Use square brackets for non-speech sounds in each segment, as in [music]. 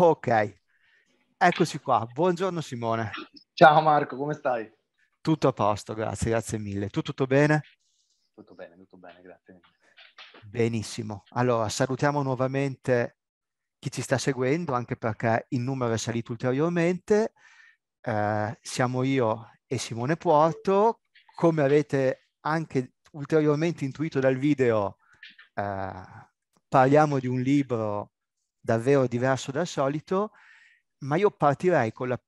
Ok, eccoci qua. Buongiorno Simone. Ciao Marco, come stai? Tutto a posto, grazie, grazie mille. Tu tutto bene? Tutto bene, tutto bene, grazie mille. Benissimo. Allora, salutiamo nuovamente chi ci sta seguendo, anche perché il numero è salito ulteriormente. Eh, siamo io e Simone Porto. Come avete anche ulteriormente intuito dal video, eh, parliamo di un libro davvero diverso dal solito, ma io partirei con, la,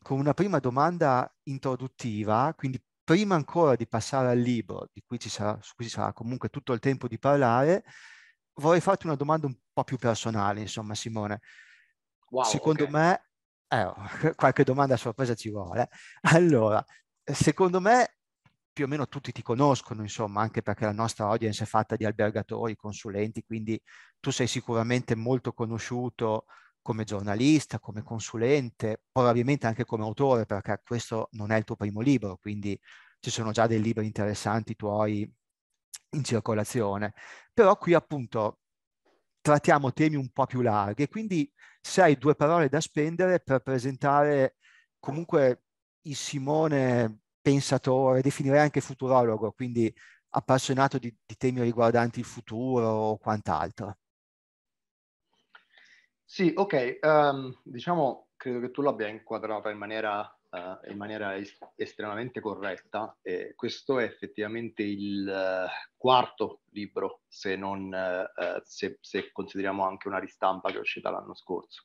con una prima domanda introduttiva, quindi prima ancora di passare al libro, di cui ci sarà, su cui ci sarà comunque tutto il tempo di parlare, vorrei farti una domanda un po' più personale, insomma Simone. Wow, secondo okay. me, eh, [laughs] qualche domanda a sorpresa ci vuole. Allora, secondo me più o meno tutti ti conoscono, insomma, anche perché la nostra audience è fatta di albergatori, consulenti, quindi tu sei sicuramente molto conosciuto come giornalista, come consulente, probabilmente anche come autore, perché questo non è il tuo primo libro, quindi ci sono già dei libri interessanti tuoi in circolazione. Però qui appunto trattiamo temi un po' più larghi, quindi se hai due parole da spendere per presentare comunque il Simone pensatore, definirei anche futurologo, quindi appassionato di, di temi riguardanti il futuro o quant'altro. Sì, ok, um, diciamo credo che tu l'abbia inquadrata in maniera Uh, in maniera es- estremamente corretta. Eh, questo è effettivamente il uh, quarto libro, se, non, uh, se, se, consideriamo anche una ristampa che è uscita l'anno scorso.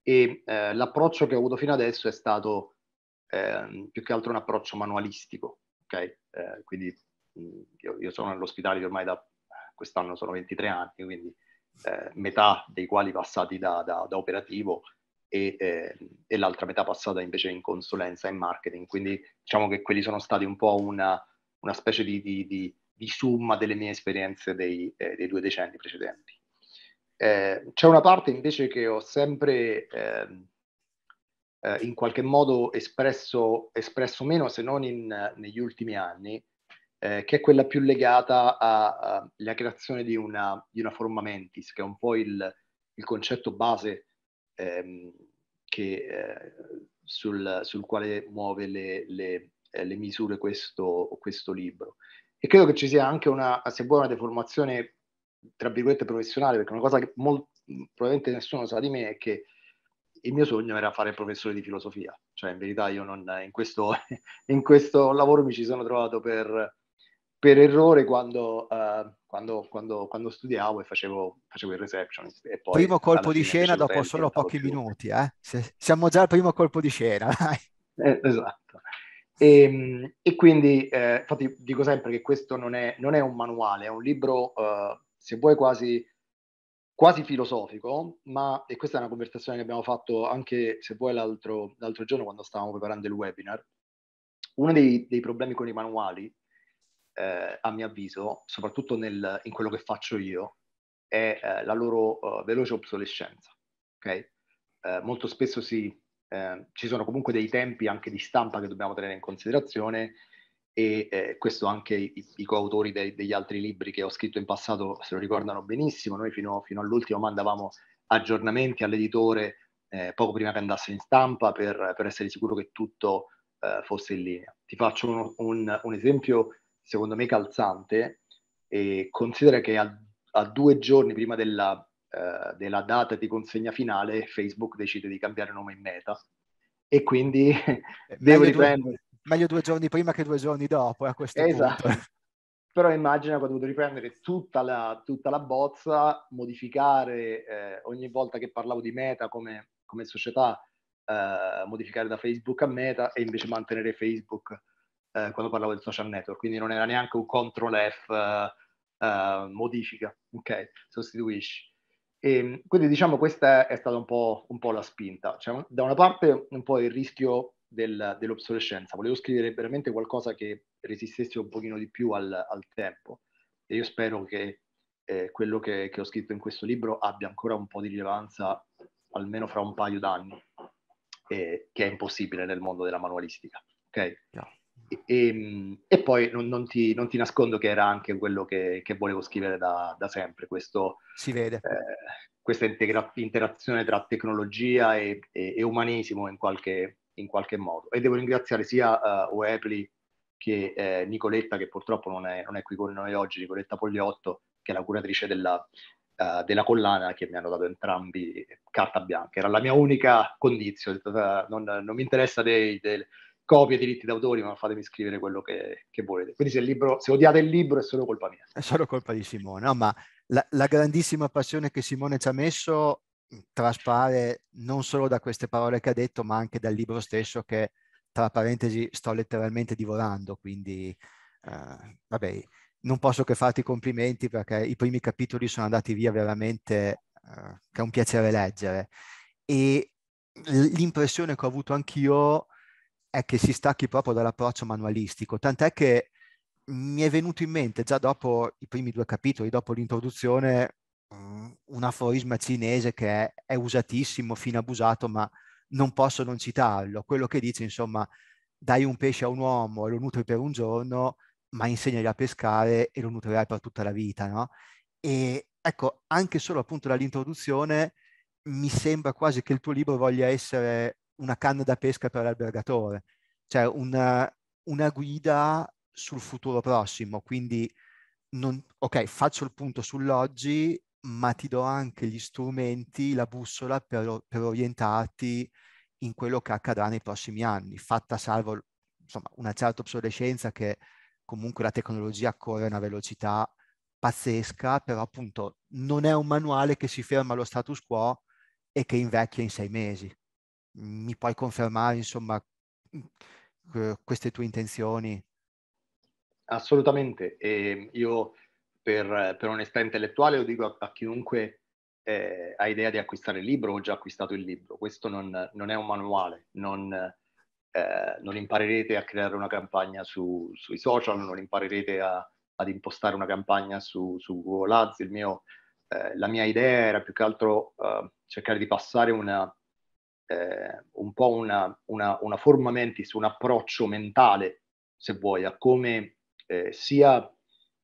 E l'approccio che ho avuto fino adesso è stato Ehm, più che altro un approccio manualistico, ok? Eh, quindi io, io sono all'ospedale ormai da quest'anno sono 23 anni, quindi eh, metà dei quali passati da, da, da operativo e, eh, e, l'altra metà passata invece in consulenza e marketing. Quindi diciamo che quelli sono stati un po' una, una specie di, di, di, di, summa delle mie esperienze dei, eh, dei due decenni precedenti. Eh, c'è una parte invece che ho sempre ehm, eh, in qualche modo espresso, espresso meno se non in, negli ultimi anni, eh, che è quella più legata alla creazione di una, di una, forma mentis, che è un po' il, il concetto base ehm, che, eh, sul, sul, quale muove le, le, eh, le misure questo, questo, libro. E credo che ci sia anche una, se vuoi, una deformazione, tra virgolette, professionale, perché una cosa che molt, probabilmente nessuno sa di me è che il mio sogno era fare professore di filosofia, cioè in verità io non, in, questo, [laughs] in questo lavoro mi ci sono trovato per, per errore quando, uh, quando, quando, quando, studiavo e facevo, facevo il receptionist. primo colpo di scena dopo solo pochi più. minuti, eh? Se, siamo già al primo colpo di scena. [laughs] Eh, esatto. E, ehm, e quindi, eh, infatti, dico sempre che questo non è, non è, un manuale, è un libro, eh, se vuoi, quasi quasi filosofico, ma, e questa è una conversazione che abbiamo fatto anche, se vuoi, l'altro, l'altro giorno quando stavamo preparando il webinar, uno dei, dei problemi con i manuali, eh, a mio avviso, soprattutto nel, in quello che faccio io, è eh, la loro eh, veloce obsolescenza. Okay? Eh, molto spesso si, eh, ci sono comunque dei tempi anche di stampa che dobbiamo tenere in considerazione e eh, questo anche i, i coautori de, degli altri libri che ho scritto in passato se lo ricordano benissimo, noi fino, fino all'ultimo mandavamo aggiornamenti all'editore eh, poco prima che andasse in stampa per, per essere sicuro che tutto eh, fosse in linea. Ti faccio un, un, un esempio secondo me calzante, e considera che a, a due giorni prima della, eh, della, data di consegna finale Facebook decide di cambiare nome in meta e quindi [laughs] eh, devo riprendere meglio due giorni prima che due giorni dopo eh, a questo esatto. punto. [laughs] Però immagina che ho dovuto riprendere tutta la, tutta la bozza, modificare eh, ogni volta che parlavo di Meta come, come società, eh, modificare da Facebook a Meta e invece mantenere Facebook eh, quando parlavo del social network. Quindi non era neanche un control F eh, eh, modifica, ok? Sostituisci. E, ehm, quindi diciamo questa è stata un po', un po la spinta. Cioè, da una parte un po' il rischio del, dell'obsolescenza, volevo scrivere veramente qualcosa che resistesse un pochino di più al, al tempo e io spero che eh, quello che, che ho scritto in questo libro abbia ancora un po' di rilevanza almeno fra un paio d'anni, eh, che è impossibile nel mondo della manualistica. Ok? No. E, ehm, e, poi non, non, ti, non, ti, nascondo che era anche quello che, che volevo scrivere da, da, sempre, questo, si vede. Eh, questa integra- interazione tra tecnologia e, e, umanesimo in qualche, in qualche modo. E devo ringraziare sia uh, Oepli che eh, Nicoletta, che purtroppo non è, non è, qui con noi oggi, Nicoletta Pogliotto, che è la curatrice della, uh, della collana, che mi hanno dato entrambi carta bianca. Era la mia unica condizione, eh, non, non mi interessa dei, dei copie, diritti d'autore, ma fatemi scrivere quello che, che volete. Quindi se, il libro, se, odiate il libro è solo colpa mia. È solo colpa di Simone, no, ma la, la grandissima passione che Simone ci ha messo Mhmm, traspare non solo da queste parole che ha detto, ma anche dal libro stesso che, tra parentesi, sto letteralmente divorando, quindi eh, vabbè, non posso che farti complimenti perché i primi capitoli sono andati via veramente eh, che è un piacere leggere. E l'impressione che ho avuto anch'io è che si stacchi proprio dall'approccio manualistico, tant'è che mi è venuto in mente già dopo i primi due capitoli, dopo l'introduzione, Mm, un aforisma cinese che è, è usatissimo fino abusato, ma non posso non citarlo. Quello che dice, insomma, dai un pesce a un uomo e lo nutri per un giorno, ma insegnagli a pescare e lo nutrirai per tutta la vita, no? E ecco, anche solo appunto dall'introduzione mi sembra quasi che il tuo libro voglia essere una canna da pesca per l'albergatore, cioè una, una guida sul futuro prossimo, quindi non, ok, faccio il punto sull'oggi ma ti do anche gli strumenti, la bussola per, per orientarti in quello che accadrà nei prossimi anni, fatta salvo insomma, una certa obsolescenza che comunque la tecnologia corre a una velocità pazzesca, però appunto non è un manuale che si ferma allo status quo e che invecchia in sei mesi. Mi puoi confermare insomma queste tue intenzioni? Assolutamente, e ehm, io per, per onestà intellettuale lo dico a, a chiunque eh, ha idea di acquistare il libro o già acquistato il libro. Questo non, non è un manuale, non, eh, non, imparerete a creare una campagna su, sui social, non imparerete a, ad impostare una campagna su, su Google Ads. Mio, eh, la mia idea era più che altro eh, cercare di passare una, eh, un po' una, una, una, forma mentis, un approccio mentale, se vuoi, a come eh, sia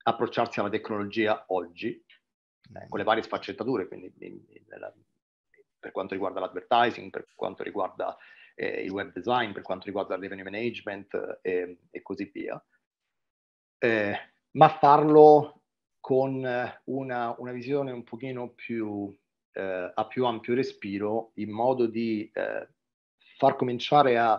approcciarsi alla tecnologia oggi, eh, con le varie sfaccettature, quindi in, in, nella, per quanto riguarda l'advertising, per quanto riguarda eh, il web design, per quanto riguarda il revenue management eh, e così via, eh, ma farlo con eh, una, una, visione un pochino più eh, a più ampio respiro, in modo di far cominciare a,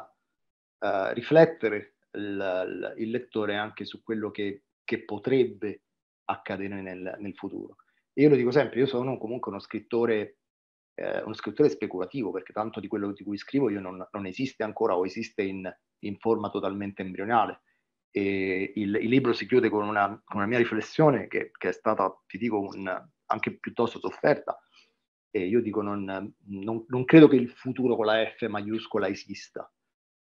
a riflettere il, il lettore anche su quello che che potrebbe accadere nel, nel futuro. io lo dico sempre, io sono comunque uno scrittore, eh, uno scrittore speculativo, perché tanto di quello di cui scrivo io non, non esiste ancora o esiste in, in forma totalmente embrionale. E il, il, libro si chiude con una, con una mia riflessione che, che, è stata, ti dico, un, anche piuttosto sofferta. E io dico, non, non, non credo che il futuro con la F maiuscola esista.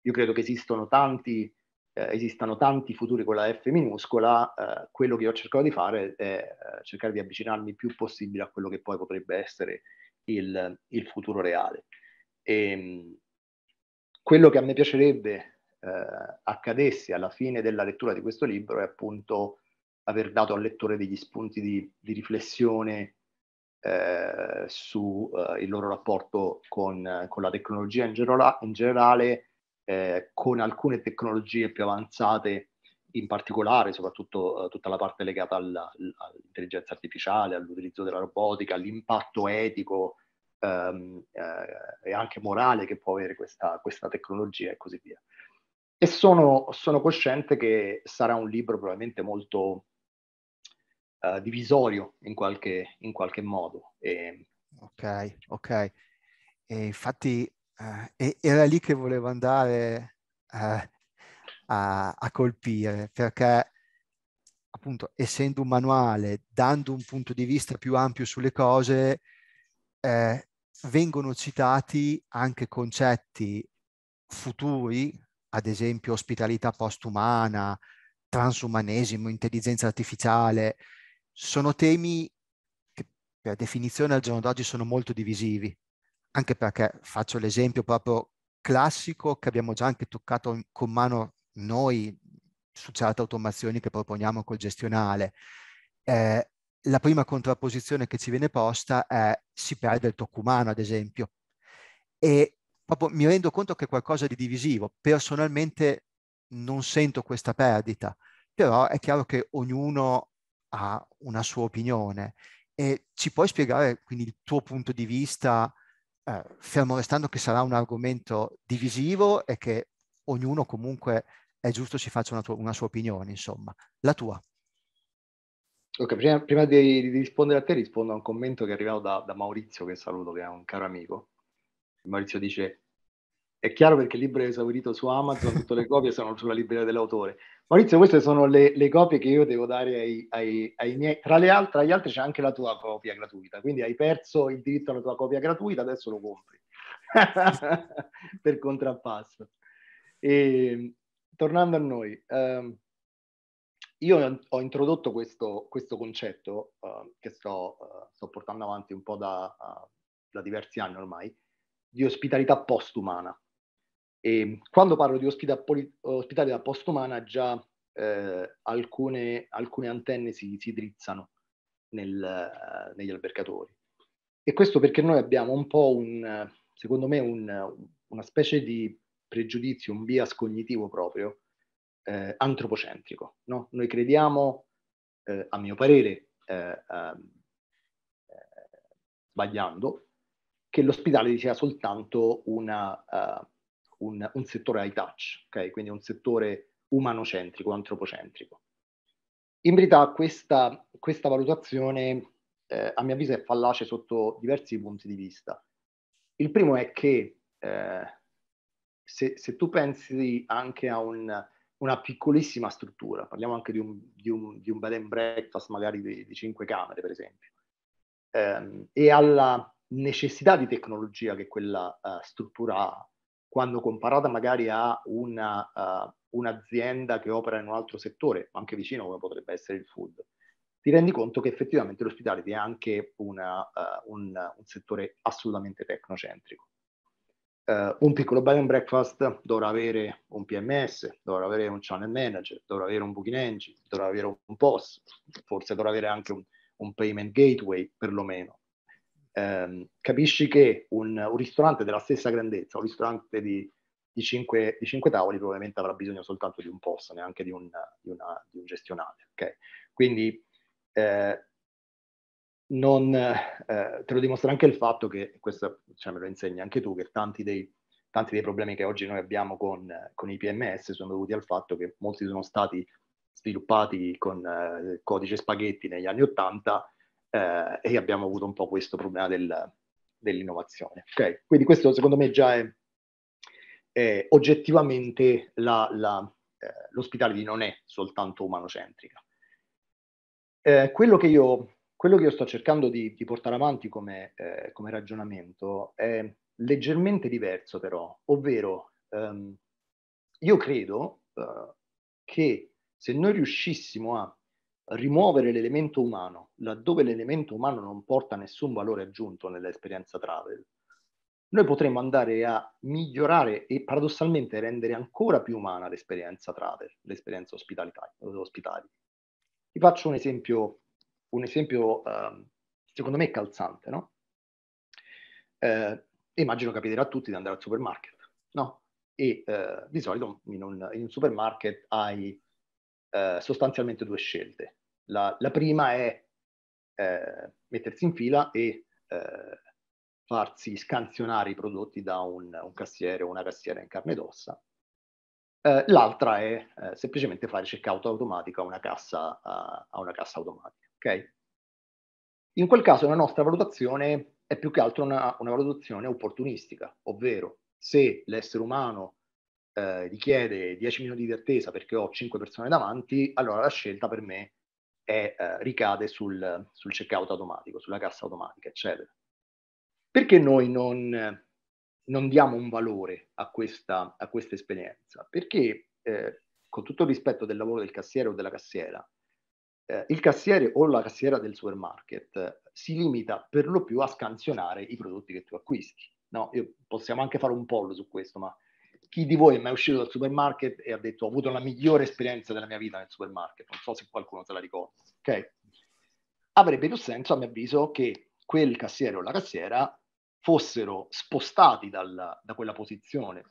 Io credo che esistano tanti eh, esistano tanti futuri con la F minuscola, eh, quello che io ho di fare è eh, cercare di avvicinarmi il più possibile a quello che poi potrebbe essere il, il futuro reale. E, ehm, quello che a me piacerebbe eh, accadesse alla fine della lettura di questo libro è appunto aver dato al lettore degli spunti di, di riflessione eh, sul eh, loro rapporto con, con la tecnologia in, in, generale, eh, con alcune tecnologie più avanzate, in particolare soprattutto eh, tutta la parte legata alla, all'intelligenza artificiale, all'utilizzo della robotica, all'impatto etico ehm, eh, e anche morale che può avere questa, questa tecnologia e così via. E sono, sono, cosciente che sarà un libro probabilmente molto eh, divisorio in qualche, in qualche modo. E... Ok, ok. E infatti eh, e era lì che volevo andare eh, a, a, colpire, perché appunto essendo un manuale, dando un punto di vista più ampio sulle cose, eh, vengono citati anche concetti futuri, ad esempio ospitalità postumana, transumanesimo, intelligenza artificiale, sono temi che per definizione al giorno d'oggi sono molto divisivi anche perché faccio l'esempio proprio classico che abbiamo già anche toccato con mano noi su certe automazioni che proponiamo col gestionale. Eh, la prima contrapposizione che ci viene posta è si perde il tocco umano, ad esempio. E proprio mi rendo conto che è qualcosa di divisivo. Personalmente non sento questa perdita, però è chiaro che ognuno ha una sua opinione. E ci puoi spiegare quindi il tuo punto di vista eh, fermo restando che sarà un argomento divisivo e che ognuno comunque è giusto si faccia una, tua, una sua opinione, insomma. La tua. Ok, prima, prima di, di, rispondere a te rispondo a un commento che è arrivato da, da Maurizio, che saluto, che è un caro amico. Maurizio dice è chiaro perché il libro è esaurito su Amazon, tutte le copie sono sulla libreria dell'autore. Maurizio, queste sono le, le copie che io devo dare ai, ai, ai miei. Tra, le al- tra gli altri c'è anche la tua copia gratuita, quindi hai perso il diritto alla tua copia gratuita, adesso lo compri [laughs] per contrappasso. E, ehm, tornando a noi, ehm, io ho introdotto questo, questo concetto uh, che sto, uh, sto, portando avanti un po' da, uh, da diversi anni ormai, di ospitalità postumana. E quando parlo di ospita- ospitalità postumana, già eh, alcune, alcune, antenne si, si drizzano nel, negli albergatori. E questo perché noi abbiamo un po' un, secondo me, un, una specie di pregiudizio, un bias cognitivo proprio, eh, antropocentrico. No? Noi crediamo, eh, a mio parere, eh, ehm, eh sbagliando, che l'ospitale sia soltanto una, uh, un, un settore high touch, okay? quindi un settore umanocentrico, antropocentrico. In verità questa, questa valutazione, eh, a mio avviso, è fallace sotto diversi punti di vista. Il primo è che eh, se, se, tu pensi anche a un, una piccolissima struttura, parliamo anche di un, di un, di un bed and breakfast magari di, di 5 camere per esempio, ehm, e alla necessità di tecnologia che quella uh, struttura ha, quando comparata magari a una, uh, un'azienda che opera in un altro settore, anche vicino come potrebbe essere il food, ti rendi conto che effettivamente l'ospitality è anche una, uh, un, un, settore assolutamente tecnocentrico. Uh, un piccolo bed and breakfast dovrà avere un PMS, dovrà avere un channel manager, dovrà avere un booking engine, dovrà avere un POS, forse dovrà avere anche un, un payment gateway perlomeno ehm, capisci che un, un, ristorante della stessa grandezza, un ristorante di, di, cinque, di, cinque, tavoli, probabilmente avrà bisogno soltanto di un posto, neanche di un, di una, un gestionale. Okay? Quindi eh, non, eh, te lo dimostra anche il fatto che, questo cioè, me lo insegni anche tu, che tanti dei, tanti dei problemi che oggi noi abbiamo con, con, i PMS sono dovuti al fatto che molti sono stati sviluppati con eh, codice spaghetti negli anni Ottanta eh, e abbiamo avuto un po' questo problema del, dell'innovazione. Okay? Quindi questo secondo me già è, è oggettivamente la, la, eh, l'ospitality non è soltanto umanocentrica. Eh, quello, che io, quello, che io, sto cercando di, di portare avanti come, eh, come, ragionamento è leggermente diverso però, ovvero ehm, io credo eh, che se noi riuscissimo a rimuovere l'elemento umano, laddove l'elemento umano non porta nessun valore aggiunto nell'esperienza travel, noi potremmo andare a migliorare e paradossalmente rendere ancora più umana l'esperienza travel, l'esperienza ospitali. Vi faccio un esempio, un esempio uh, secondo me calzante, no? Uh, immagino capiterà a tutti di andare al supermarket, no? E uh, di solito in un, in un supermarket hai eh, sostanzialmente due scelte. La, la prima è eh, mettersi in fila e eh, farsi scansionare i prodotti da un, un cassiere o una cassiera in carne ed ossa. Eh, l'altra è eh, semplicemente fare checkout automatico a una cassa, a, a una cassa automatica. Okay? In quel caso la nostra valutazione è più che altro una, una valutazione opportunistica, ovvero se l'essere umano eh, richiede 10 minuti di attesa perché ho 5 persone davanti, allora la scelta per me è, eh, ricade sul, sul checkout automatico, sulla cassa automatica, eccetera. Perché noi non, non diamo un valore a questa, a questa esperienza? Perché eh, con tutto il rispetto del lavoro del cassiere o della cassiera, eh, il cassiere o la cassiera del supermarket eh, si limita per lo più a scansionare i prodotti che tu acquisti. No, io, possiamo anche fare un pollo su questo, ma chi di voi è mai uscito dal supermarket e ha detto ho avuto la migliore esperienza della mia vita nel supermarket, non so se qualcuno se la ricorda, ok? Avrebbe più senso, a mio avviso, che quel cassiere o la cassiera fossero spostati dal, da quella posizione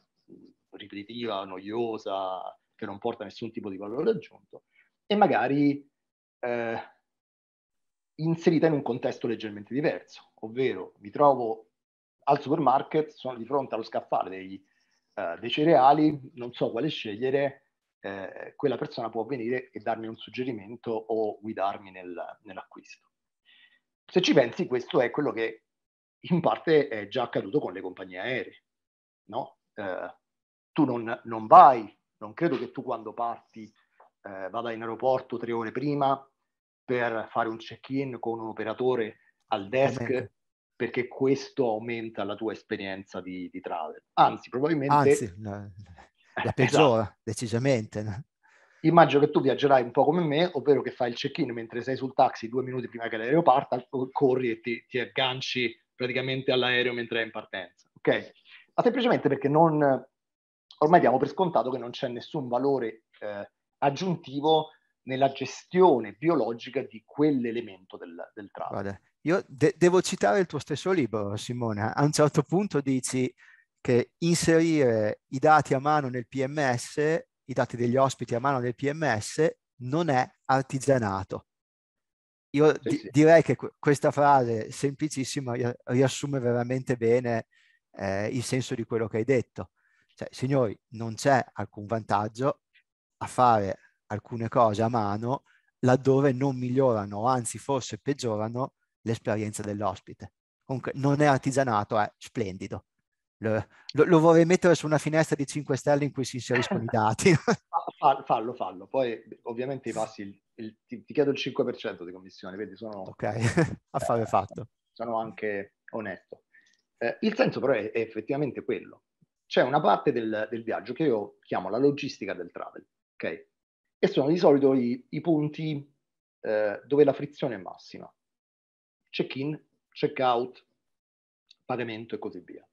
ripetitiva, noiosa, che non porta a nessun tipo di valore aggiunto, e magari eh, inserita in un contesto leggermente diverso, ovvero mi trovo al supermarket, sono di fronte allo scaffale degli eh, dei cereali, non so quale scegliere, eh, quella persona può venire e darmi un suggerimento o guidarmi nel, nell'acquisto. Se ci pensi, questo è quello che in parte è già accaduto con le compagnie aeree. No? Eh, tu non, non, vai, non credo che tu quando parti eh, vada in aeroporto tre ore prima per fare un check-in con un operatore al desk perché questo aumenta la tua esperienza di, di travel. Anzi, probabilmente... Anzi, la, la [laughs] esatto. peggiora, esatto. decisamente. Immagino che tu viaggerai un po' come me, ovvero che fai il check-in mentre sei sul taxi due minuti prima che l'aereo parta, corri e ti, ti agganci praticamente all'aereo mentre è in partenza. Ok? Ma semplicemente perché non, ormai diamo per scontato che non c'è nessun valore eh, aggiuntivo nella gestione biologica di quell'elemento del, del travel. Vale. Io de devo citare il tuo stesso libro, Simone. A un certo punto dici che inserire i dati a mano nel PMS, i dati degli ospiti a mano nel PMS, non è artigianato. Io sì, di sì. direi che qu questa frase semplicissima riassume veramente bene eh, il senso di quello che hai detto. Cioè, signori, non c'è alcun vantaggio a fare alcune cose a mano laddove non migliorano, anzi forse peggiorano l'esperienza dell'ospite. Comunque non è artigianato, è eh, splendido. Lo, lo, lo, vorrei mettere su una finestra di 5 stelle in cui si inseriscono i dati. [laughs] fallo, fallo. Poi ovviamente i passi, il, il, ti, ti, chiedo il 5% di commissione, vedi, sono... Ok, affare [laughs] eh, fatto. Sono anche onesto. Eh, il senso però è, è, effettivamente quello. C'è una parte del, del, viaggio che io chiamo la logistica del travel, ok? E sono di solito i, i punti eh, dove la frizione è massima check-in, check-out, pagamento e così via.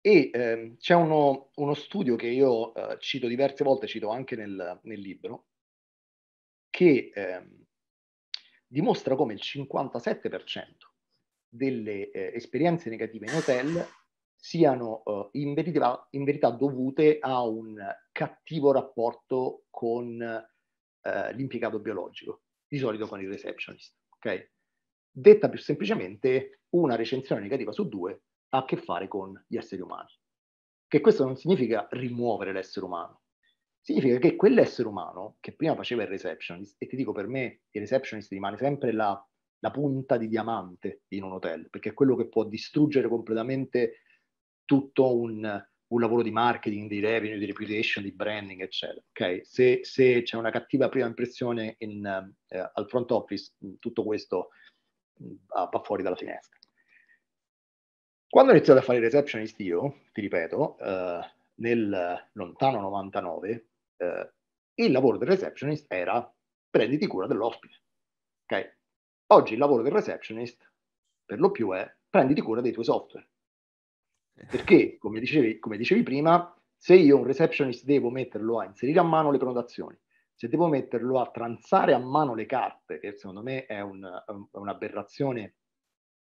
E ehm, c'è uno, uno, studio che io eh, cito diverse volte, cito anche nel, nel libro, che ehm, dimostra come il 57% delle eh, esperienze negative in hotel siano eh, in, verità, in, verità, dovute a un cattivo rapporto con eh, l'impiegato biologico, di solito con il receptionist. Okay? Detta più semplicemente, una recensione negativa su due ha a che fare con gli esseri umani. Che questo non significa rimuovere l'essere umano, significa che quell'essere umano che prima faceva il receptionist, e ti dico per me il receptionist rimane sempre la, la punta di diamante in un hotel, perché è quello che può distruggere completamente tutto un, un lavoro di marketing, di revenue, di reputation, di branding, eccetera. Okay? Se, se c'è una cattiva prima impressione in, eh, al front office, mm, tutto questo va fuori dalla finestra. Quando ho iniziato a fare il receptionist io, ti ripeto, eh, nel lontano 99, eh, il lavoro del receptionist era prenditi cura dell'ospite. Okay? Oggi il lavoro del receptionist per lo più è prenditi cura dei tuoi software. Perché, come dicevi, come dicevi prima, se io un receptionist devo metterlo a inserire a mano le prenotazioni, se devo metterlo a tranzare a mano le carte, che secondo me è, un, è un'aberrazione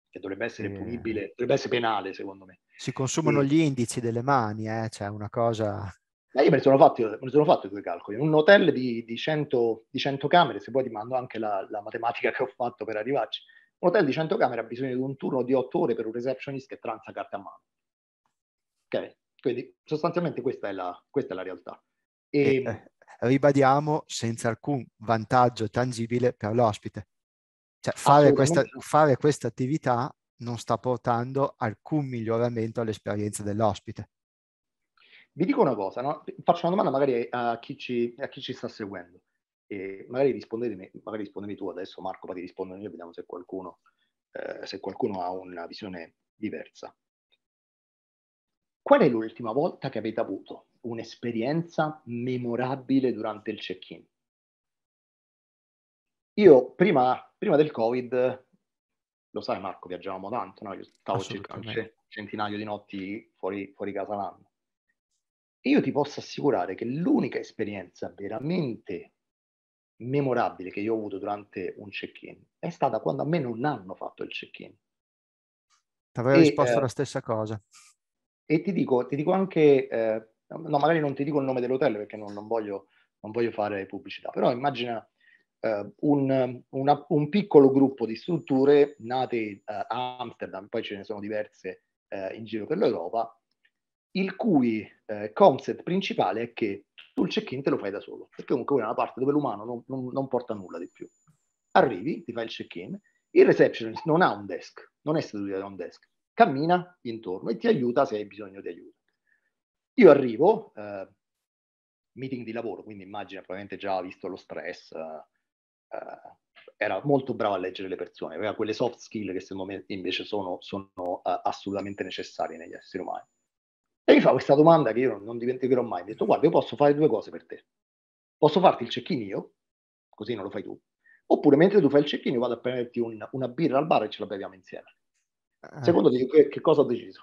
che dovrebbe essere sì. punibile, dovrebbe essere penale secondo me. Si consumano e... gli indici delle mani, eh? cioè una cosa... Ma io me ne sono fatto, me sono fatto due calcoli. In un hotel di, 100, camere, se poi ti mando anche la, la, matematica che ho fatto per arrivarci, un hotel di 100 camere ha bisogno di un turno di 8 ore per un receptionist che tranza carte a mano. Ok? Quindi sostanzialmente questa è la, questa è la realtà. E, ehm, eh, ribadiamo, senza alcun vantaggio tangibile per l'ospite. Cioè fare questa, fare questa attività non sta portando alcun miglioramento all'esperienza dell'ospite. Vi dico una cosa, no? faccio una domanda magari a chi ci, a chi ci sta seguendo. E magari, rispondetemi, magari rispondimi tu adesso, Marco, poi ti rispondo io, vediamo se qualcuno, eh, se qualcuno ha una visione diversa. Qual è l'ultima volta che avete avuto un'esperienza memorabile durante il check-in. Io prima, prima, del Covid, lo sai Marco, viaggiavamo tanto, no? io stavo circa un centinaio di notti fuori, fuori casa l'anno. E io ti posso assicurare che l'unica esperienza veramente memorabile che io ho avuto durante un check-in è stata quando a me non hanno fatto il check-in. Ti avevo risposto eh, la stessa cosa. E ti dico, ti dico anche eh, no, magari non ti dico il nome dell'hotel perché non, non, voglio, non voglio, fare pubblicità, però immagina eh, un, una, un, piccolo gruppo di strutture nate eh, a Amsterdam, poi ce ne sono diverse eh, in giro per l'Europa, il cui eh, concept principale è che tu il check-in te lo fai da solo, perché comunque è una parte dove l'umano non, non, non, porta nulla di più. Arrivi, ti fai il check-in, il receptionist non ha un desk, non è seduto da un desk, cammina intorno e ti aiuta se hai bisogno di aiuto. Io arrivo, eh, meeting di lavoro, quindi immagina probabilmente già visto lo stress, eh, eh, era molto bravo a leggere le persone, aveva quelle soft skill che secondo me invece sono, sono uh, assolutamente necessarie negli esseri umani. E mi fa questa domanda che io non dimenticherò mai, mi ha detto guarda io posso fare due cose per te, posso farti il check-in io, così non lo fai tu, oppure mentre tu fai il check-in vado a prenderti un, una birra al bar e ce la beviamo insieme. Ah. Secondo te che, che cosa ho deciso?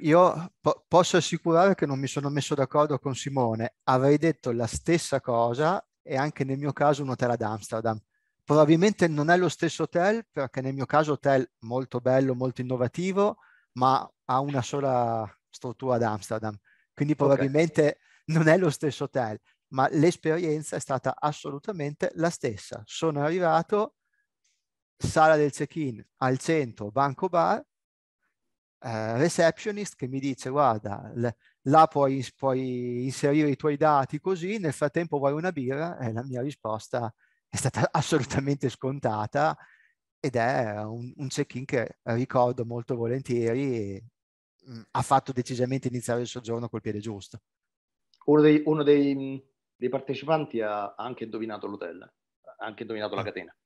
io po- posso assicurare che non mi sono messo d'accordo con Simone, avrei detto la stessa cosa e anche nel mio caso un hotel ad Amsterdam. Probabilmente non è lo stesso hotel perché nel mio caso hotel molto bello, molto innovativo, ma ha una sola struttura ad Amsterdam. Quindi probabilmente okay. non è lo stesso hotel, ma l'esperienza è stata assolutamente la stessa. Sono arrivato, sala del check-in al centro, banco bar, eh, receptionist che mi dice guarda, là puoi, puoi, inserire i tuoi dati così, nel frattempo vuoi una birra? E la mia risposta è stata [laughs] assolutamente scontata ed è un, un check-in che ricordo molto volentieri e mh, mm, ha fatto decisamente iniziare il soggiorno col piede giusto. Uno dei, uno dei, mm, dei partecipanti ha anche indovinato l'hotel, ha anche indovinato la eh. catena.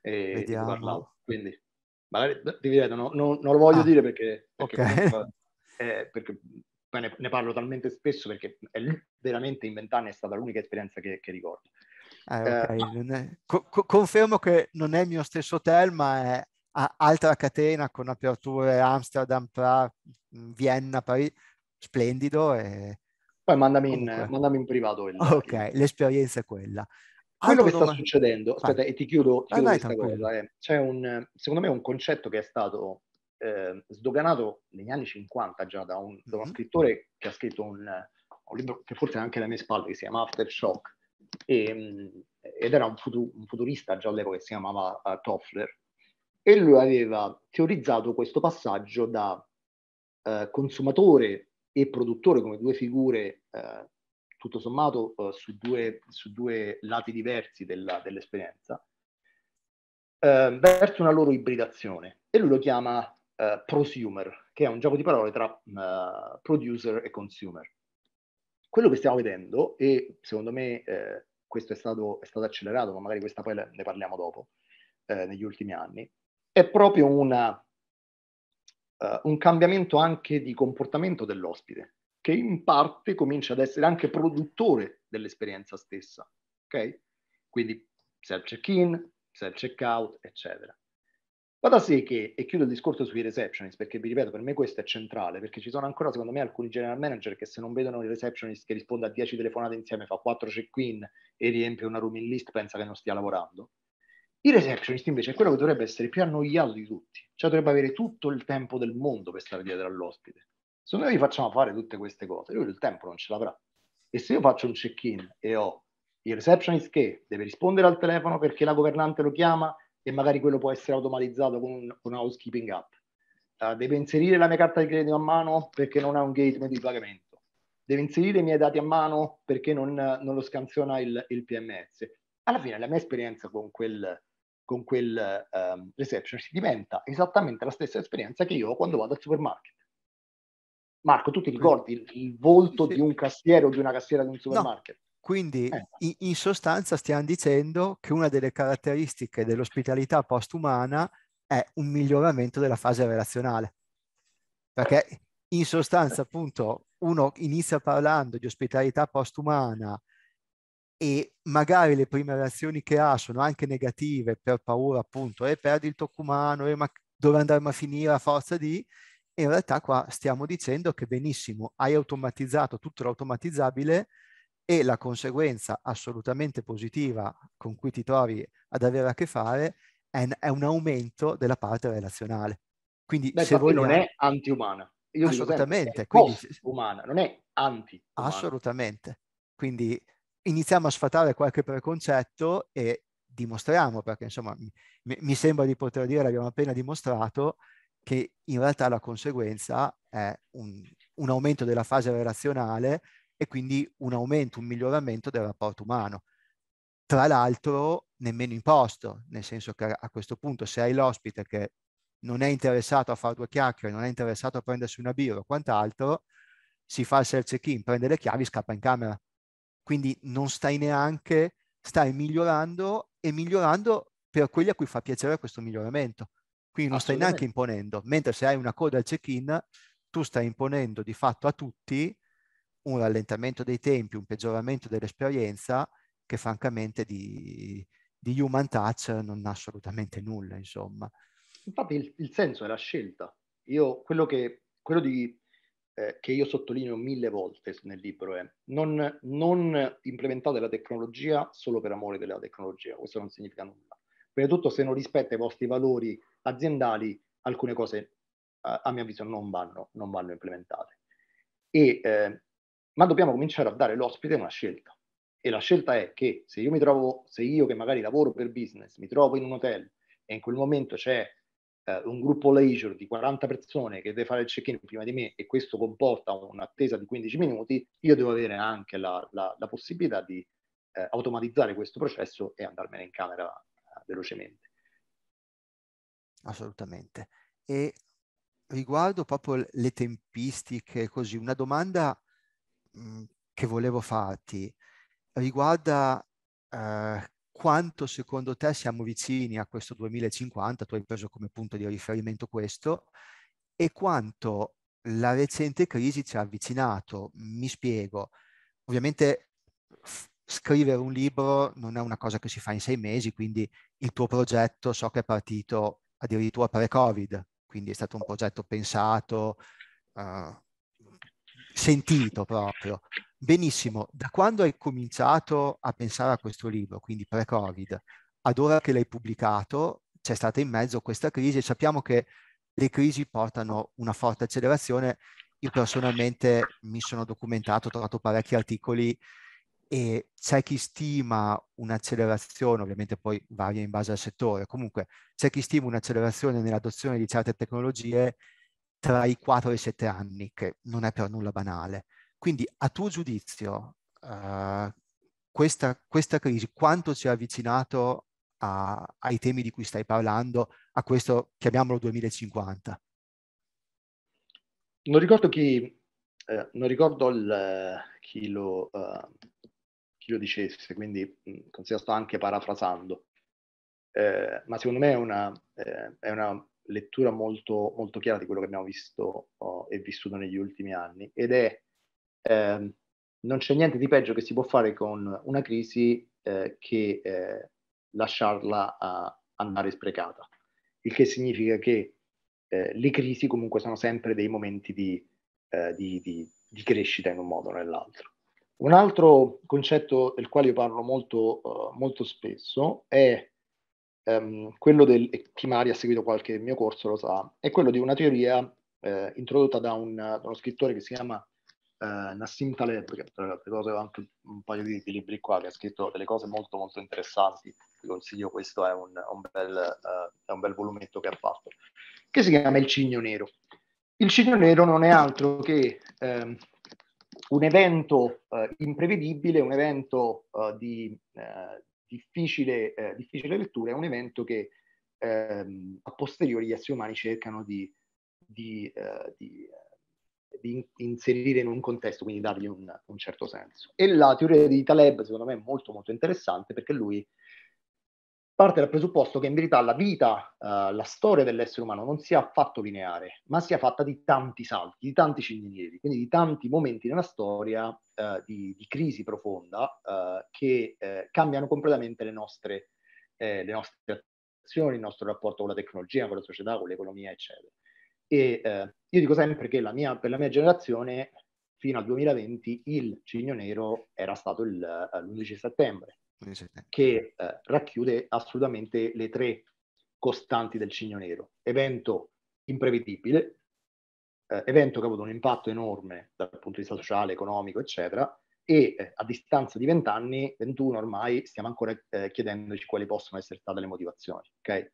E, Vediamo. Quindi magari ti ripeto, no, no, non lo voglio ah, dire perché, perché, okay. comunque, eh, perché ne, ne, parlo talmente spesso perché è, veramente in vent'anni è stata l'unica esperienza che, che ricordo. Ah, okay. eh, ma... è... Co- confermo che non è il mio stesso hotel, ma è altra catena con aperture Amsterdam, Praga, Vienna, Parigi, splendido. E... Poi mandami in, mandami in privato. Il... ok, l'esperienza è quella quello che sta succedendo, aspetta, Vai. e ti chiudo, ti chiudo ah, questa cosa, eh. c'è un, secondo me un concetto che è stato eh, sdoganato negli anni 50 già da, un, da uno mm-hmm. scrittore che ha scritto un, un, libro che forse è anche alle mie spalle, che si chiama Aftershock, e, ehm, ed era un, futu, un, futurista già all'epoca che si chiamava uh, Toffler, e lui aveva teorizzato questo passaggio da uh, consumatore e produttore come due figure uh, tutto sommato eh, su, due, su, due, lati diversi dell'esperienza, dell ehm, verso una loro ibridazione. E lui lo chiama eh, prosumer, che è un gioco di parole tra eh, producer e consumer. Quello che stiamo vedendo, e secondo me eh, questo è stato, è stato, accelerato, ma magari questa poi ne parliamo dopo, eh, negli ultimi anni, è proprio una, un cambiamento anche di comportamento dell'ospite che in parte comincia ad essere anche produttore dell'esperienza stessa. Ok? Quindi self-check-in, self check-out, eccetera. Va da sé che, e chiudo il discorso sui receptionist, perché vi ripeto, per me questo è centrale, perché ci sono ancora, secondo me, alcuni general manager che se non vedono il receptionist che risponde a 10 telefonate insieme, fa 4 check-in e riempie una rooming list, pensa che non stia lavorando. Il receptionist invece è quello che dovrebbe essere più annoiato di tutti, cioè dovrebbe avere tutto il tempo del mondo per stare dietro all'ospite. Se noi gli facciamo fare tutte queste cose, lui il tempo non ce l'avrà. E se io faccio un check-in e ho il receptionist che deve rispondere al telefono perché la governante lo chiama e magari quello può essere automatizzato con un, housekeeping app, uh, deve inserire la mia carta di credito a mano perché non ha un gateway di pagamento deve inserire i miei dati a mano perché non, non lo scansiona il, il, PMS. Alla fine la mia esperienza con quel, con quel um, ehm, reception diventa esattamente la stessa esperienza che io ho quando vado al supermarket. Marco, tu ti ricordi il volto di un cassiere o di una cassiera di un supermarket? No. Quindi eh. in sostanza stiamo dicendo che una delle caratteristiche dell'ospitalità postumana è un miglioramento della fase relazionale. Perché in sostanza, appunto, uno inizia parlando di ospitalità postumana e magari le prime reazioni che ha sono anche negative per paura, appunto, e eh, perdi il tocco umano, e eh, ma dove andremo a finire a forza di, in realtà qua stiamo dicendo che benissimo, hai automatizzato tutto l'automatizzabile e la conseguenza assolutamente positiva con cui ti trovi ad avere a che fare è, è un aumento della parte relazionale. Quindi Beh, se vogliamo... non è antiumana. Io assolutamente. Dico, è quindi... umana, non è anti. -umana. Assolutamente. Quindi iniziamo a sfatare qualche preconcetto e dimostriamo, perché insomma mi, mi sembra di poter dire, l'abbiamo appena dimostrato, che in realtà la conseguenza è un, un aumento della fase relazionale e quindi un aumento, un miglioramento del rapporto umano. Tra l'altro nemmeno imposto, nel senso che a questo punto se hai l'ospite che non è interessato a fare due chiacchiere, non è interessato a prendersi una birra o quant'altro, si fa il self check prende le chiavi, scappa in camera. Quindi non stai neanche, stai migliorando e migliorando per quelli a cui fa piacere questo miglioramento. Quindi non stai neanche imponendo, mentre se hai una coda al check-in, tu stai imponendo di fatto a tutti un rallentamento dei tempi, un peggioramento dell'esperienza che francamente di, di human touch non ha assolutamente nulla, insomma. Infatti il, il senso è la scelta. Io, quello che, quello di, eh, che io sottolineo mille volte nel libro è non, non implementate la tecnologia solo per amore della tecnologia, questo non significa nulla. Prima di tutto se non rispetta i vostri valori aziendali alcune cose, a, mio avviso, non vanno, non vanno implementate. E, eh, ma dobbiamo cominciare a dare all'ospite una scelta. E la scelta è che se io mi trovo, se io che magari lavoro per business, mi trovo in un hotel e in quel momento c'è eh, un gruppo leisure di 40 persone che deve fare il check-in prima di me e questo comporta un'attesa di 15 minuti, io devo avere anche la, la, la possibilità di eh, automatizzare questo processo e andarmene in camera eh, velocemente assolutamente. E riguardo proprio le tempistiche, così, una domanda mh, mhmm, che volevo farti riguarda eh, quanto secondo te siamo vicini a questo 2050, tu hai preso come punto di riferimento questo, e quanto la recente crisi ci ha avvicinato. Mi spiego. Ovviamente scrivere un libro non è una cosa che si fa in sei mesi, quindi il tuo progetto so che è partito addirittura pre-Covid, quindi è stato un progetto pensato, uh, sentito proprio. Benissimo, da quando hai cominciato a pensare a questo libro, quindi pre-Covid, ad ora che l'hai pubblicato, c'è stata in mezzo questa crisi, e sappiamo che le crisi portano una forte accelerazione. Io personalmente mi sono documentato, ho trovato parecchi articoli e c'è chi stima un'accelerazione, ovviamente poi varia in base al settore, comunque c'è chi stima un'accelerazione nell'adozione di certe tecnologie tra i 4 e i 7 anni, che non è per nulla banale. Quindi a tuo giudizio uh, questa, questa, crisi quanto ci ha avvicinato a, ai temi di cui stai parlando, a questo chiamiamolo 2050? Non ricordo chi, eh, non ricordo il, chi lo... Uh chi dicesse, quindi consiglio sto anche parafrasando. Eh, ma secondo me è una, eh, è una lettura molto, molto, chiara di quello che abbiamo visto oh, e vissuto negli ultimi anni ed è eh, non c'è niente di peggio che si può fare con una crisi eh, che eh, lasciarla a, andare sprecata, il che significa che eh, le crisi comunque sono sempre dei momenti di, di, di, di crescita in un modo o nell'altro. Un altro concetto del quale io parlo molto, uh, molto spesso è um, quello del, chi magari ha seguito qualche mio corso lo sa, è quello di una teoria uh, introdotta da, un, da, uno scrittore che si chiama uh, Nassim Taleb, che tra le altre cose ha anche un paio di, di, libri qua, che ha scritto delle cose molto molto interessanti, vi consiglio questo, è un, un bel, è un bel volumetto che ha fatto, che si chiama Il Cigno Nero. Il Cigno Nero non è altro che... Um, un evento eh, imprevedibile, un evento eh, di eh, difficile, eh, difficile, lettura, è un evento che ehm, a posteriori gli esseri umani cercano di, di, eh, di, di, inserire in un contesto, quindi dargli un, un certo senso. E la teoria di Taleb secondo me è molto molto interessante perché lui parte dal presupposto che in verità la vita, uh, la storia dell'essere umano non sia affatto lineare, ma sia fatta di tanti salti, di tanti cinghieri, quindi di tanti momenti nella storia uh, di, di, crisi profonda uh, che cambiano completamente le nostre, le nostre, azioni, il nostro rapporto con la tecnologia, con la società, con l'economia, eccetera. E io dico sempre che la mia, per la mia generazione, fino al 2020, il cigno nero era stato il, l'11 settembre che eh, racchiude assolutamente le tre costanti del cigno nero. Evento imprevedibile, eh, evento che ha avuto un impatto enorme dal punto di vista sociale, economico, eccetera, e eh, a distanza di 20 anni, 21 ormai, stiamo ancora eh, chiedendoci quali possono essere state le motivazioni. Okay?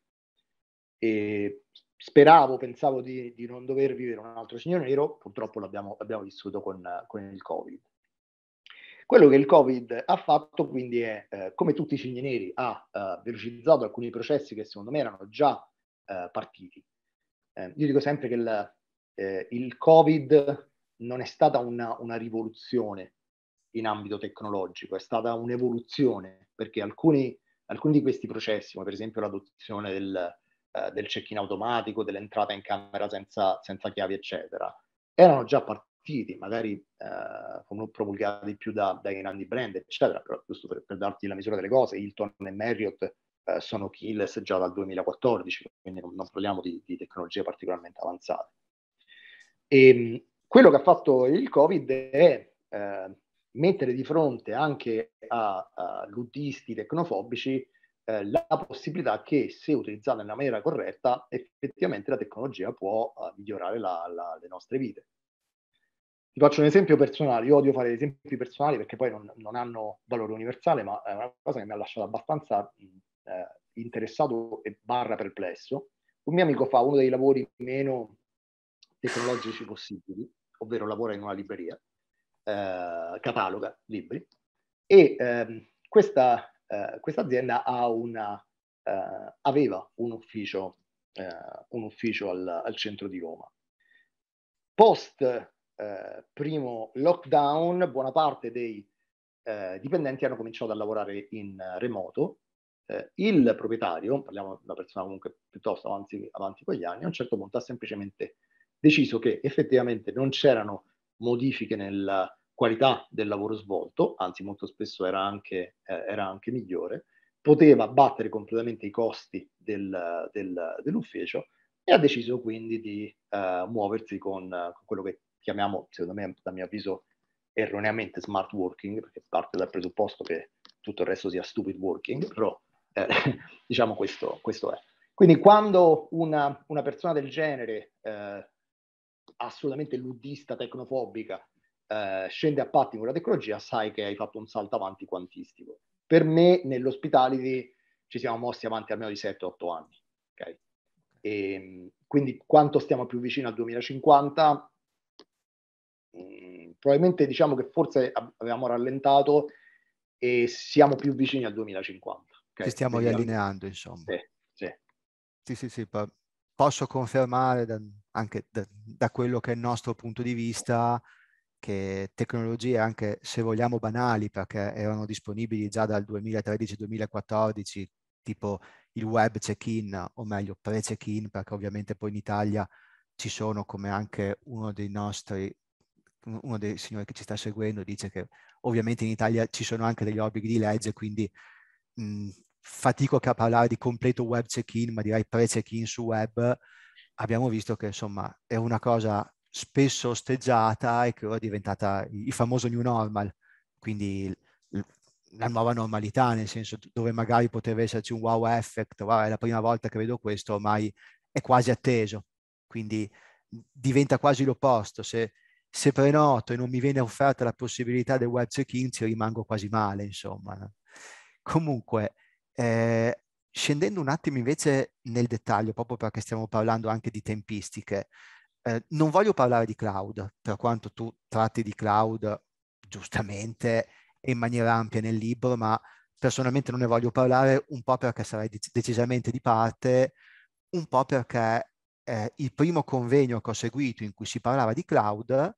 E speravo, pensavo di, di, non dover vivere un altro cigno nero, purtroppo l'abbiamo, l'abbiamo vissuto con, con il Covid. Quello che il Covid ha fatto quindi è, eh, come tutti i cigni neri, ha eh, velocizzato alcuni processi che secondo me erano già eh, partiti. Eh, io dico sempre che il, eh, il, Covid non è stata una, una, rivoluzione in ambito tecnologico, è stata un'evoluzione, perché alcuni, alcuni di questi processi, come per esempio l'adozione del, eh, del check-in automatico, dell'entrata in camera senza, senza chiavi, eccetera, erano già partiti partiti, magari eh, promulgati più da, dai grandi brand, eccetera, però giusto per, per, darti la misura delle cose, Hilton e Marriott eh, sono killers già dal 2014, quindi non, non parliamo di, di, tecnologie particolarmente avanzate. E, ehm, quello che ha fatto il Covid è eh, mettere di fronte anche a, a luddisti tecnofobici eh, la possibilità che, se utilizzata in maniera corretta, effettivamente la tecnologia può uh, migliorare la, la, le nostre vite. Ti faccio un esempio personale, io odio fare esempi personali perché poi non, non hanno valore universale, ma è una cosa che mi ha lasciato abbastanza eh, interessato e barra perplesso. Un mio amico fa uno dei lavori meno tecnologici possibili, ovvero lavora in una libreria, eh, cataloga libri, e ehm, eh, questa, azienda eh, aveva un ufficio, eh, un ufficio al, al centro di Roma. Post eh, primo lockdown buona parte dei eh, dipendenti hanno cominciato a lavorare in eh, remoto. Eh, il proprietario, parliamo di una persona comunque piuttosto avanti, avanti con gli anni, a un certo punto ha semplicemente deciso che effettivamente non c'erano modifiche nella qualità del lavoro svolto, anzi molto spesso era anche, eh, era anche migliore, poteva abbattere completamente i costi del, del, dell'ufficio e ha deciso quindi di uh, muoversi con, con, quello che chiamiamo, secondo me, da mio avviso, erroneamente smart working, perché parte dal presupposto che tutto il resto sia stupid working, però eh, [laughs] diciamo questo, questo, è. Quindi quando una, una persona del genere, eh, assolutamente luddista, tecnofobica, eh, scende a patti con la tecnologia, sai che hai fatto un salto avanti quantistico. Per me nell'ospitality ci siamo mossi avanti almeno di 7-8 anni. Okay? E, ehm, quindi quanto stiamo più vicino al 2050 Mm, probabilmente diciamo che forse avevamo rallentato e siamo più vicini al 2050. Okay? Ci stiamo Vediamo. riallineando, insomma. Sì, sì. sì, sì, sì pa- posso confermare da, anche da, da, quello che è il nostro punto di vista che tecnologie anche se vogliamo banali perché erano disponibili già dal 2013-2014 tipo il web check-in o meglio pre-check-in perché ovviamente poi in Italia ci sono come anche uno dei nostri uno dei signori che ci sta seguendo dice che ovviamente in Italia ci sono anche degli obblighi di legge, quindi mh, fatico a parlare di completo web check-in, ma direi pre-check-in su web, abbiamo visto che insomma è una cosa spesso osteggiata e che ora è diventata il famoso new normal, quindi la nuova normalità, nel senso dove magari poteva esserci un wow effect, wow, è la prima volta che vedo questo, ormai è quasi atteso, quindi diventa quasi l'opposto, se se prenoto e non mi viene offerta la possibilità del web check-in ci rimango quasi male, insomma. Comunque, eh, scendendo un attimo invece nel dettaglio, proprio perché stiamo parlando anche di tempistiche, eh, non voglio parlare di cloud, per quanto tu tratti di cloud giustamente e in maniera ampia nel libro, ma personalmente non ne voglio parlare un po' perché sarei decisamente di parte, un po' perché eh, il primo convegno che ho seguito in cui si parlava di cloud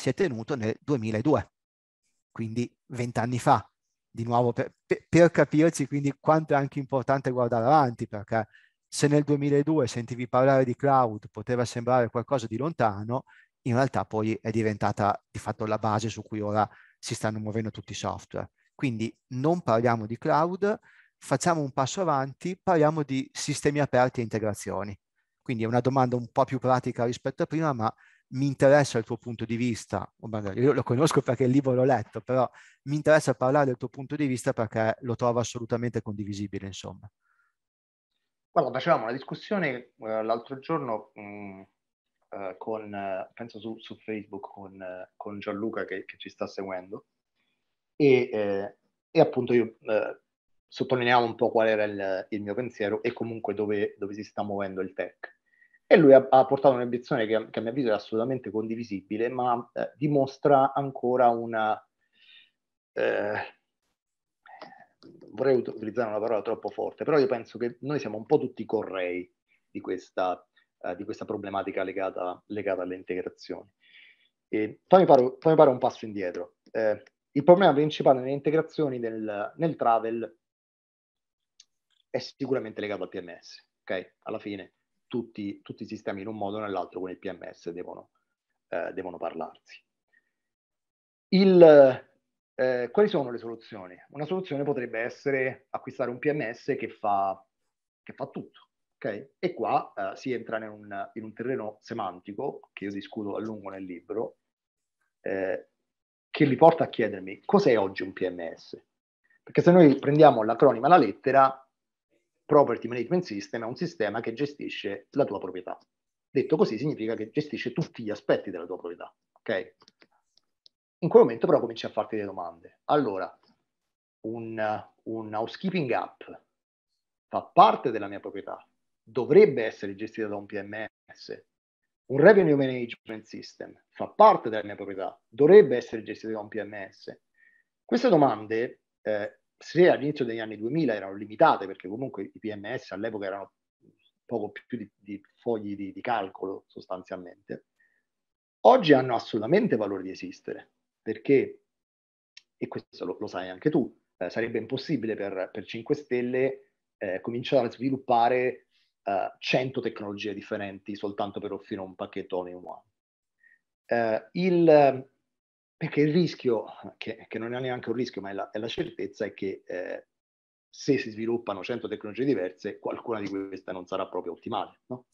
si è tenuto nel 2002, quindi vent'anni fa. Di nuovo, per, per, capirci quindi quanto è anche importante guardare avanti, perché se nel 2002 sentivi parlare di cloud poteva sembrare qualcosa di lontano, in realtà poi è diventata di fatto la base su cui ora si stanno muovendo tutti i software. Quindi non parliamo di cloud, facciamo un passo avanti, parliamo di sistemi aperti e integrazioni. Quindi è una domanda un po' più pratica rispetto a prima, ma mi interessa il tuo punto di vista, o magari io lo conosco perché il libro l'ho letto, però mi interessa parlare del tuo punto di vista perché lo trovo assolutamente condivisibile, insomma. Guarda, facevamo una discussione uh, l'altro giorno mh, mm, eh, uh, con, uh, penso su, su, Facebook, con, con Gianluca che, che, ci sta seguendo, e, eh, e appunto io sottolineavo un po' qual era il, il mio pensiero e comunque dove, dove si sta muovendo il tech e lui ha, ha portato un'obiezione che, che, a mio avviso è assolutamente condivisibile, ma eh, dimostra ancora una... Eh, vorrei utilizzare una parola troppo forte, però io penso che noi siamo un po' tutti correi di questa, eh, di questa problematica legata, legata alle integrazioni. E fammi, fare, fammi fare un passo indietro. Eh, il problema principale nelle integrazioni del, nel travel è sicuramente legato al PMS, ok? Alla fine tutti, tutti, i sistemi in un modo o nell'altro con il PMS devono, eh, devono parlarsi. Il, eh, quali sono le soluzioni? Una soluzione potrebbe essere acquistare un PMS che fa, che fa tutto. Okay? E qua eh, si entra in un, in un, terreno semantico, che io discuto a lungo nel libro, eh, che li porta a chiedermi cos'è oggi un PMS. Perché se noi prendiamo l'acronimo alla lettera, property management system è un sistema che gestisce la tua proprietà. Detto così significa che gestisce tutti gli aspetti della tua proprietà, ok? In quel momento però cominci a farti delle domande. Allora, un, un housekeeping app fa parte della mia proprietà, dovrebbe essere gestita da un PMS. Un revenue management system fa parte della mia proprietà, dovrebbe essere gestita da un PMS. Queste domande eh, se all'inizio degli anni 2000 erano limitate, perché comunque i PMS all'epoca erano poco più di, di fogli di, di, calcolo sostanzialmente, oggi hanno assolutamente valore di esistere, perché, e questo lo, lo sai anche tu, eh, sarebbe impossibile per, per 5 Stelle eh, cominciare a sviluppare eh, 100 tecnologie differenti soltanto per offrire un pacchetto all in one. Eh, il, perché il rischio, che, che, non è neanche un rischio, ma è la, è la certezza, è che eh, se si sviluppano 100 tecnologie diverse, qualcuna di queste non sarà proprio ottimale. No?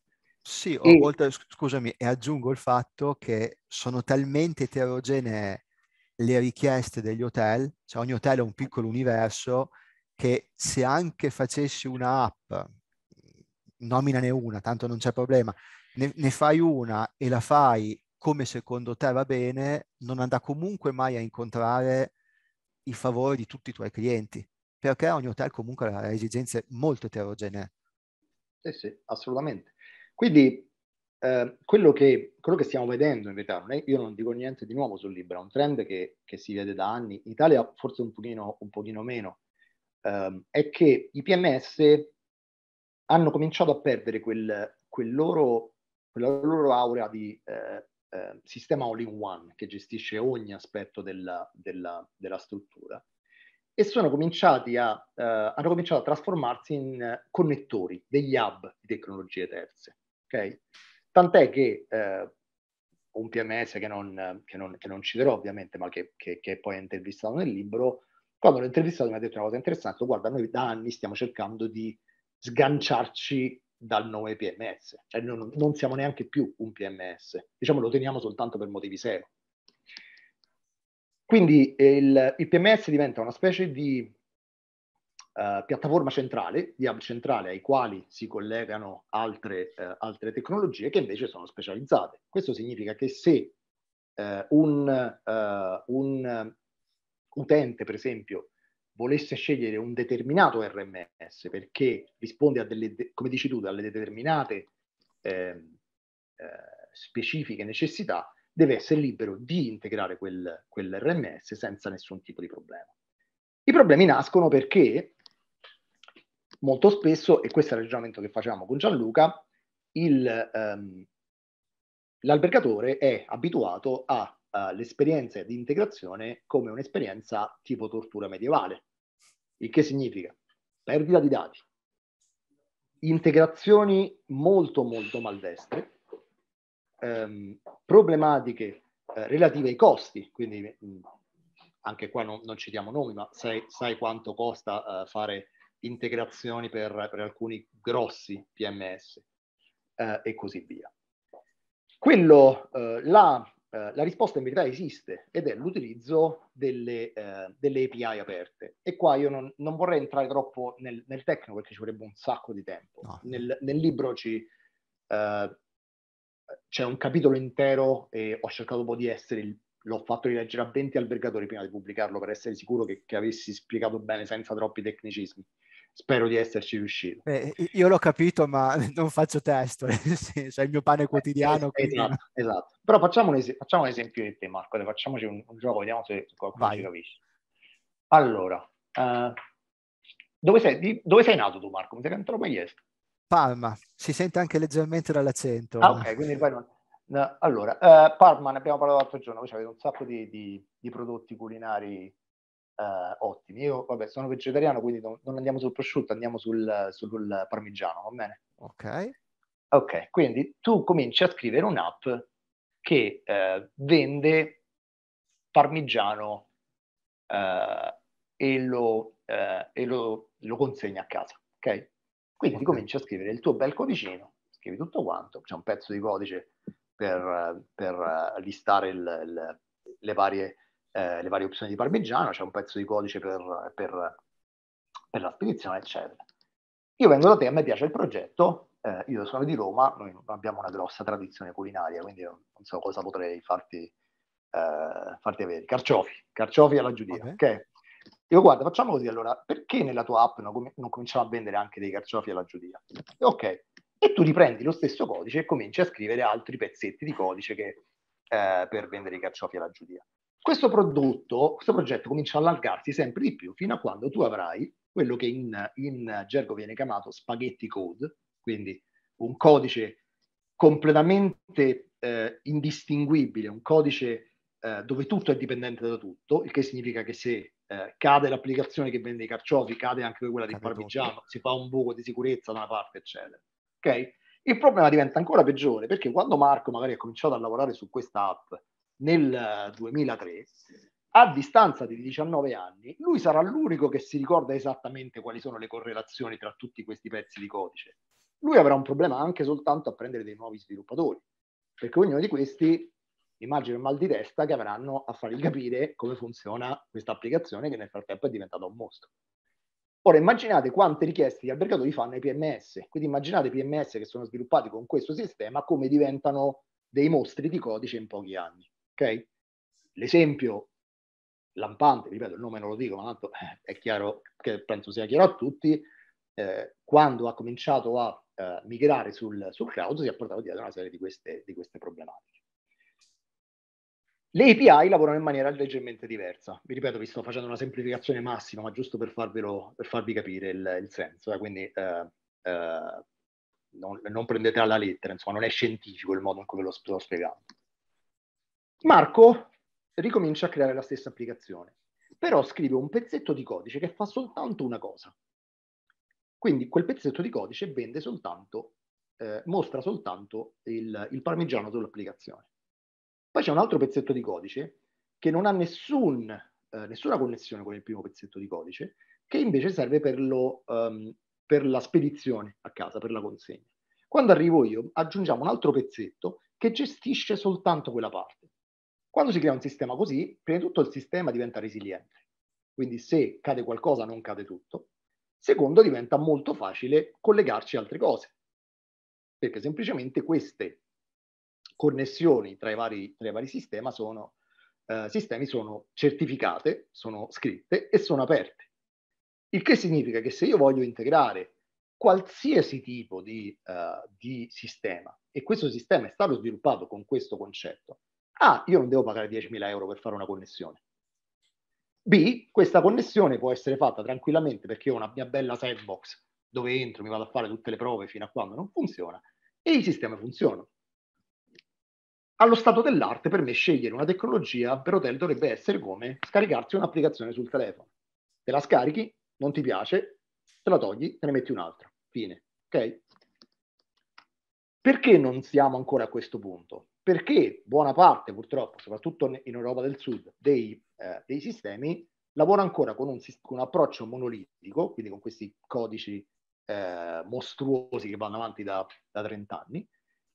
Sì, e... oltre, scusami, e aggiungo il fatto che sono talmente eterogenee le richieste degli hotel, cioè ogni hotel è un piccolo universo, che se anche facessi una app, nominane una, tanto non c'è problema, ne, ne fai una e la fai come secondo te va bene, non andrà comunque mai a incontrare il favore di tutti i tuoi clienti, perché ogni hotel comunque ha esigenze molto eterogenee. Sì, sì, assolutamente. Quindi eh, quello, che, quello, che, stiamo vedendo in verità, non è, io non dico niente di nuovo sul libro, è un trend che, che si vede da anni, in Italia forse un pochino, un pochino meno, ehm, è che i PMS hanno cominciato a perdere quel, quel loro, quella loro aura di eh, eh, sistema all-in-one che gestisce ogni aspetto della, della, della struttura e sono cominciati a, eh, hanno cominciato a trasformarsi in eh, connettori, degli hub di tecnologie terze. Okay? Tant'è che eh, un PMS che non, che, non, che non, citerò ovviamente, ma che, che poi è intervistato nel libro, quando l'ho intervistato mi ha detto una cosa interessante, guarda, noi da anni stiamo cercando di sganciarci dal nome PMS, cioè non, non siamo neanche più un PMS, diciamo lo teniamo soltanto per motivi SEO. Quindi eh, il, il PMS diventa una specie di Uh, piattaforma centrale, di hub centrale ai quali si collegano altre, uh, altre, tecnologie che invece sono specializzate. Questo significa che se uh, un, un utente, per esempio, volesse scegliere un determinato RMS perché risponde a delle, come dici tu, alle determinate ehm, eh, specifiche necessità, deve essere libero di integrare quel, RMS senza nessun tipo di problema. I problemi nascono perché molto spesso, e questo è il ragionamento che facevamo con Gianluca, il, ehm, l'albergatore è abituato all'esperienza di integrazione come un'esperienza tipo tortura medievale, il che significa perdita di dati, integrazioni molto molto maldestre, ehm, problematiche eh, relative ai costi, quindi mh, mm, anche qua non, non citiamo nomi, ma sai, sai quanto costa uh, fare integrazioni per, per, alcuni grossi PMS eh, e così via. Quello, eh, la eh, la risposta in verità esiste ed è l'utilizzo delle, eh, delle, API aperte. E qua io non, non vorrei entrare troppo nel, nel, tecnico perché ci vorrebbe un sacco di tempo. No. Nel, nel, libro ci, eh, c'è un capitolo intero e ho cercato un po' di essere il l'ho fatto rileggere a 20 albergatori prima di pubblicarlo per essere sicuro che, che avessi spiegato bene senza troppi tecnicismi spero di esserci riuscito. Eh, io l'ho capito, ma [laughs] non faccio testo, [laughs] nel il mio pane eh, quotidiano. Eh, esatto, esatto, Però facciamo un, es- facciamo un esempio di te, Marco, facciamoci un, un gioco, vediamo se qualcuno ci capisce. Allora, uh, dove, sei, di, dove, sei, nato tu, Marco? Mi sei cantato non te mai chiesto. Palma, si sente anche leggermente dall'accento. Ah, ok, quindi il Palma. No, allora, uh, Palma, ne abbiamo parlato l'altro giorno, voi avete un sacco di, di, di prodotti culinari eh, ottimi. Io, vabbè, sono vegetariano, quindi non, non andiamo sul prosciutto, andiamo sul, sul, parmigiano, va bene? Ok. Ok, quindi tu cominci a scrivere un'app che eh, vende parmigiano eh, e, lo, eh, e lo, lo, consegna a casa, ok? Quindi okay. cominci a scrivere il tuo bel codicino, scrivi tutto quanto, c'è un pezzo di codice per, per eh, listare il, il, le varie eh, le varie opzioni di parmigiano, c'è un pezzo di codice per, per, per la spedizione, eccetera. Io vengo da te, a me piace il progetto, eh, io sono di Roma, noi non abbiamo una grossa tradizione culinaria, quindi non so cosa potrei farti, eh, farti avere. Carciofi, carciofi alla giudia, okay. ok? Dico, guarda, facciamo così allora, perché nella tua app non, com- non cominciamo a vendere anche dei carciofi alla giudia? Ok, e tu riprendi lo stesso codice e cominci a scrivere altri pezzetti di codice che, eh, per vendere i carciofi alla giudia. Questo prodotto, questo progetto comincia a allargarsi sempre di più fino a quando tu avrai quello che in, in gergo viene chiamato spaghetti code, quindi un codice completamente eh, indistinguibile, un codice eh, dove tutto è dipendente da tutto, il che significa che se eh, cade l'applicazione che vende i carciofi, cade anche quella del parmigiano, si fa un buco di sicurezza da una parte, eccetera. Okay? Il problema diventa ancora peggiore perché quando Marco magari ha cominciato a lavorare su questa app nel 2003, a distanza di 19 anni, lui sarà l'unico che si ricorda esattamente quali sono le correlazioni tra tutti questi pezzi di codice. Lui avrà un problema anche soltanto a prendere dei nuovi sviluppatori, perché ognuno di questi immagino il mal di testa che avranno a fargli capire come funziona questa applicazione che nel frattempo è diventata un mostro. Ora immaginate quante richieste gli albergatori fanno ai PMS, quindi immaginate i PMS che sono sviluppati con questo sistema come diventano dei mostri di codice in pochi anni. Okay? L'esempio lampante, ripeto, il nome non lo dico, ma tanto eh, è chiaro che penso sia chiaro a tutti, eh, quando ha cominciato a eh, migrare sul, sul, cloud si è portato dietro una serie di queste, di queste problematiche. Le API lavorano in maniera leggermente diversa. Vi ripeto, vi sto facendo una semplificazione massima, ma giusto per, farvelo, per farvi capire il, il senso. Eh? Quindi eh, eh, non, non prendetela alla lettera, insomma, non è scientifico il modo in cui ve lo sto spiegando. Marco ricomincia a creare la stessa applicazione, però scrive un pezzetto di codice che fa soltanto una cosa. Quindi quel pezzetto di codice vende soltanto, eh, mostra soltanto il, il parmigiano sull'applicazione. Poi c'è un altro pezzetto di codice che non ha nessun, eh, nessuna connessione con il primo pezzetto di codice, che invece serve per, lo, um, per la spedizione a casa, per la consegna. Quando arrivo io, aggiungiamo un altro pezzetto che gestisce soltanto quella parte quando si crea un sistema così, prima di tutto il sistema diventa resiliente. Quindi se cade qualcosa non cade tutto. Secondo, diventa molto facile collegarci a altre cose, perché semplicemente queste connessioni tra i vari, tra i vari sistema sono, eh, sistemi sono certificate, sono scritte e sono aperte. Il che significa che se io voglio integrare qualsiasi tipo di, uh, di sistema, e questo sistema è stato sviluppato con questo concetto, a, io non devo pagare 10.000 euro per fare una connessione. B, questa connessione può essere fatta tranquillamente perché ho una mia bella sandbox dove entro, mi vado a fare tutte le prove fino a quando non funziona e i sistemi funzionano. Allo stato dell'arte, per me, scegliere una tecnologia per hotel dovrebbe essere come scaricarsi un'applicazione sul telefono. Te la scarichi, non ti piace, te la togli, te ne metti un'altra. Fine. Ok? Perché non siamo ancora a questo punto? perché buona parte, purtroppo, soprattutto in Europa del Sud, dei, eh, dei sistemi lavora ancora con un, con un, approccio monolitico, quindi con questi codici eh, mostruosi che vanno avanti da, da 30 anni,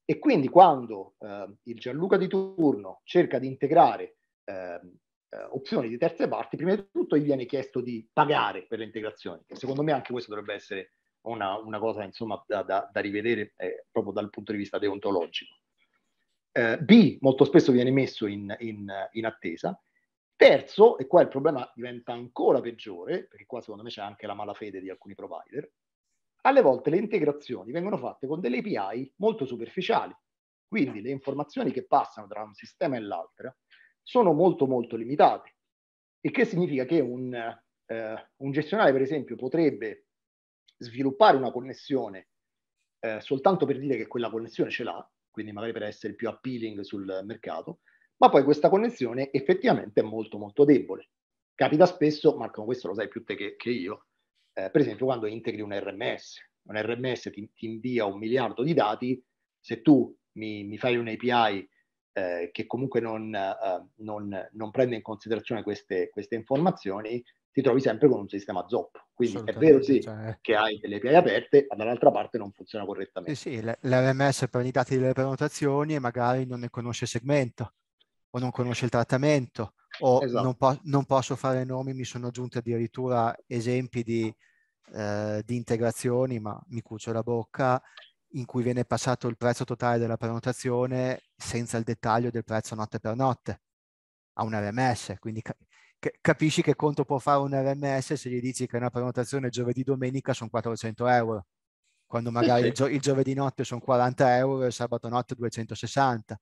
e quindi quando eh, il Gianluca di turno cerca di integrare ehm, eh, opzioni di terze parti, prima di tutto gli viene chiesto di pagare per le integrazioni, che secondo me anche questo dovrebbe essere una, una cosa insomma, da, da, da rivedere eh, proprio dal punto di vista deontologico eh, B molto spesso viene messo in, in, in, attesa, terzo, e qua il problema diventa ancora peggiore, perché qua secondo me c'è anche la malafede di alcuni provider, alle volte le integrazioni vengono fatte con delle API molto superficiali, quindi le informazioni che passano tra un sistema e l'altro sono molto molto limitate, il che significa che un, eh, un gestionale per esempio potrebbe sviluppare una connessione eh, soltanto per dire che quella connessione ce l'ha, quindi magari per essere più appealing sul mercato, ma poi questa connessione effettivamente è molto molto debole. Capita spesso, Marco, questo lo sai più te che, che io, eh, per esempio quando integri un RMS, un RMS ti, ti invia un miliardo di dati, se tu mi, mi fai un API eh, che comunque non, eh, non, non, prende in considerazione queste, queste informazioni, ti trovi sempre con un sistema zoppo. Quindi è vero sì cioè... Eh. che hai delle API aperte, ma dall'altra parte non funziona correttamente. Sì, sì l'RMS prende i dati delle prenotazioni e magari non ne conosce il segmento o non conosce il trattamento o esatto. non, po- non, posso fare nomi, mi sono aggiunti addirittura esempi di, eh, di integrazioni, ma mi cucio la bocca, in cui viene passato il prezzo totale della prenotazione senza il dettaglio del prezzo notte per notte a un RMS, quindi capisci che conto può fare un RMS se gli dici che una prenotazione giovedì-domenica sono 400 euro, quando magari il, gio- il giovedì notte sono 40 euro e il sabato notte 260.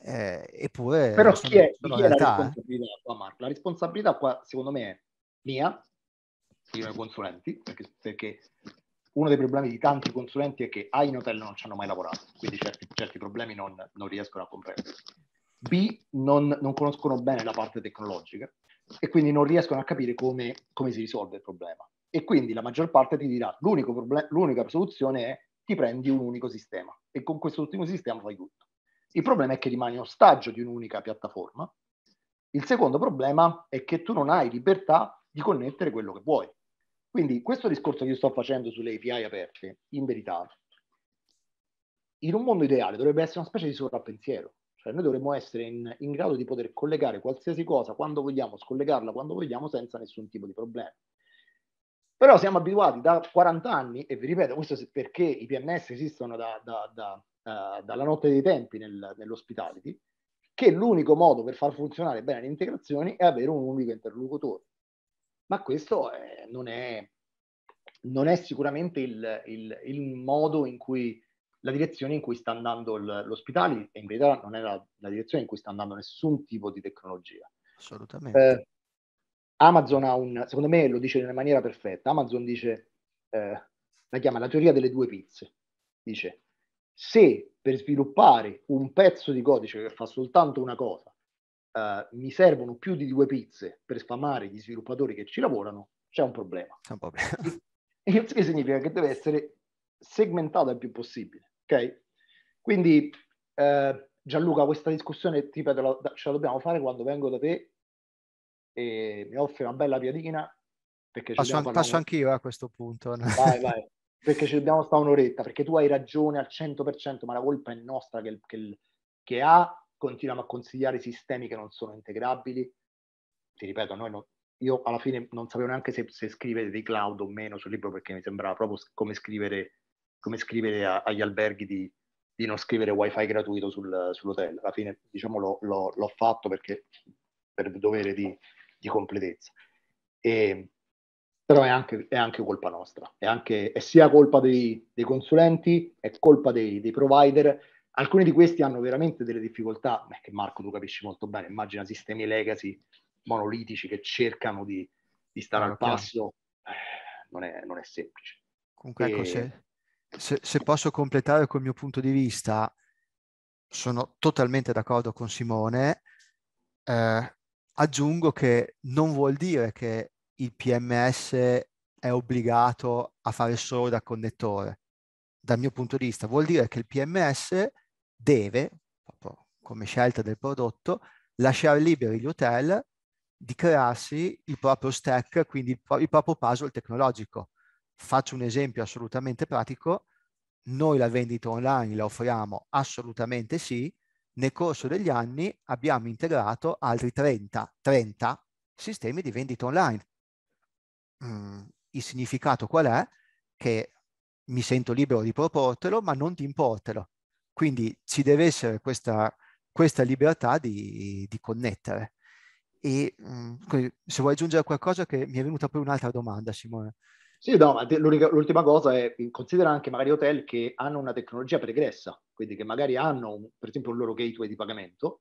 Eh, eppure... Però chi è, chi è la eh. responsabilità qua, Marco? La responsabilità qua, secondo me, è mia, io e i consulenti, perché, perché, uno dei problemi di tanti consulenti è che A, in hotel non ci hanno mai lavorato, quindi certi, certi problemi non, non riescono a comprendere. B, non, non, conoscono bene la parte tecnologica, e quindi non riescono a capire come, come, si risolve il problema. E quindi la maggior parte ti dirà problem- l'unica soluzione è ti prendi un unico sistema e con questo ultimo sistema fai tutto. Il problema è che rimani ostaggio di un'unica piattaforma. Il secondo problema è che tu non hai libertà di connettere quello che vuoi. Quindi questo discorso che io sto facendo sulle API aperte, in verità, in un mondo ideale dovrebbe essere una specie di sovrappensiero. Cioè noi dovremmo essere in, in grado di poter collegare qualsiasi cosa quando vogliamo, scollegarla quando vogliamo senza nessun tipo di problema. Però siamo abituati da 40 anni, e vi ripeto, questo perché i PNS esistono da, da, da, uh, dalla notte dei tempi nel, nell'ospitality, che l'unico modo per far funzionare bene le integrazioni è avere un unico interlocutore. Ma questo eh, non, è, non, è, sicuramente il, il, il modo in cui la direzione in cui sta andando l'ospitale e in verità non è la, la, direzione in cui sta andando nessun tipo di tecnologia. Assolutamente. Eh, Amazon ha un, secondo me lo dice in maniera perfetta, Amazon dice, eh, la chiama la teoria delle due pizze, dice se per sviluppare un pezzo di codice che fa soltanto una cosa eh, mi servono più di due pizze per sfamare gli sviluppatori che ci lavorano, c'è un problema. Un problema. Il che significa che deve essere segmentato il più possibile. Ok? Quindi eh, Gianluca, questa discussione ti ripeto, ce la dobbiamo fare quando vengo da te e mi offri una bella piadina. Perché passo, an- passo anch'io eh, a questo punto. No? Vai, vai. Perché ci dobbiamo stare un'oretta, perché tu hai ragione al 100%, ma la colpa è nostra che, che, che ha, continuiamo a consigliare sistemi che non sono integrabili. Ti ripeto, noi non, io alla fine non sapevo neanche se, se, scrivere dei cloud o meno sul libro perché mi sembrava proprio come scrivere come scrivere a, agli alberghi di, di, non scrivere wifi gratuito sul, sull'hotel. Alla fine, diciamo, l'ho, l'ho, l'ho fatto perché per dovere di, di completezza. E, però è anche, è anche, colpa nostra, è, anche, è sia colpa dei, dei, consulenti, è colpa dei, dei, provider. Alcuni di questi hanno veramente delle difficoltà, beh, che Marco tu capisci molto bene, immagina sistemi legacy monolitici che cercano di, di stare allora, ah, al passo, eh, non, è, non, è, semplice. Comunque ecco, e... ecco, se, se, se posso completare col mio punto di vista, sono totalmente d'accordo con Simone. Eh, aggiungo che non vuol dire che il PMS è obbligato a fare solo da connettore. Dal mio punto di vista, vuol dire che il PMS deve, proprio come scelta del prodotto, lasciare liberi gli hotel di crearsi il proprio stack, quindi il, pro- il proprio puzzle tecnologico. Faccio un esempio assolutamente pratico, noi la vendita online la offriamo assolutamente sì, nel corso degli anni abbiamo integrato altri 30, 30 sistemi di vendita online. Mm, il significato qual è? Che mi sento libero di proportelo, ma non di importelo. Quindi ci deve essere questa, questa libertà di, di, connettere. E mm, se vuoi aggiungere qualcosa, che mi è venuta poi un'altra domanda, Simone. Sì, no, ma l'ultima cosa è considera anche magari hotel che hanno una tecnologia pregressa, quindi che magari hanno un, per esempio un loro gateway di pagamento,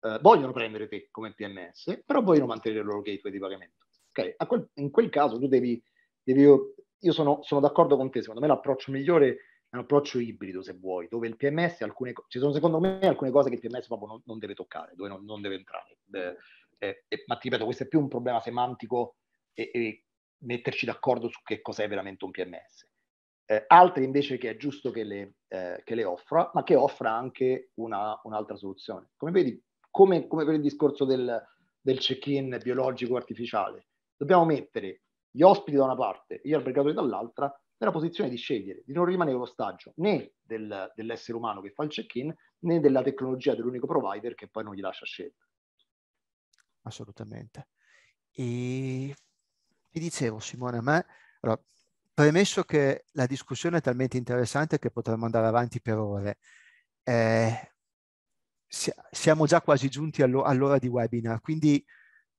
eh, vogliono prendere te come PMS, però vogliono mantenere il loro gateway di pagamento. Okay? Quel, in quel caso tu devi, devi io sono, sono, d'accordo con te, secondo me l'approccio migliore è un approccio ibrido se vuoi, dove il PMS, alcune, ci sono secondo me alcune cose che il PMS proprio non, non deve toccare, dove non, non deve entrare. Eh, eh, ma ti ripeto, questo è più un problema semantico e, e metterci d'accordo su che cos'è veramente un PMS. Eh, altre invece che è giusto che le, eh, che le offra, ma che offra anche una, un'altra soluzione. Come vedi, come, come, per il discorso del, del check-in biologico artificiale, dobbiamo mettere gli ospiti da una parte e gli albergatori dall'altra nella posizione di scegliere, di non rimanere ostaggio né del, dell'essere umano che fa il check-in né della tecnologia dell'unico provider che poi non gli lascia scelta. Assolutamente. E ti dicevo Simone, a me, allora, premesso che la discussione è talmente interessante che potremmo andare avanti per ore, eh, siamo già quasi giunti all'ora di webinar, quindi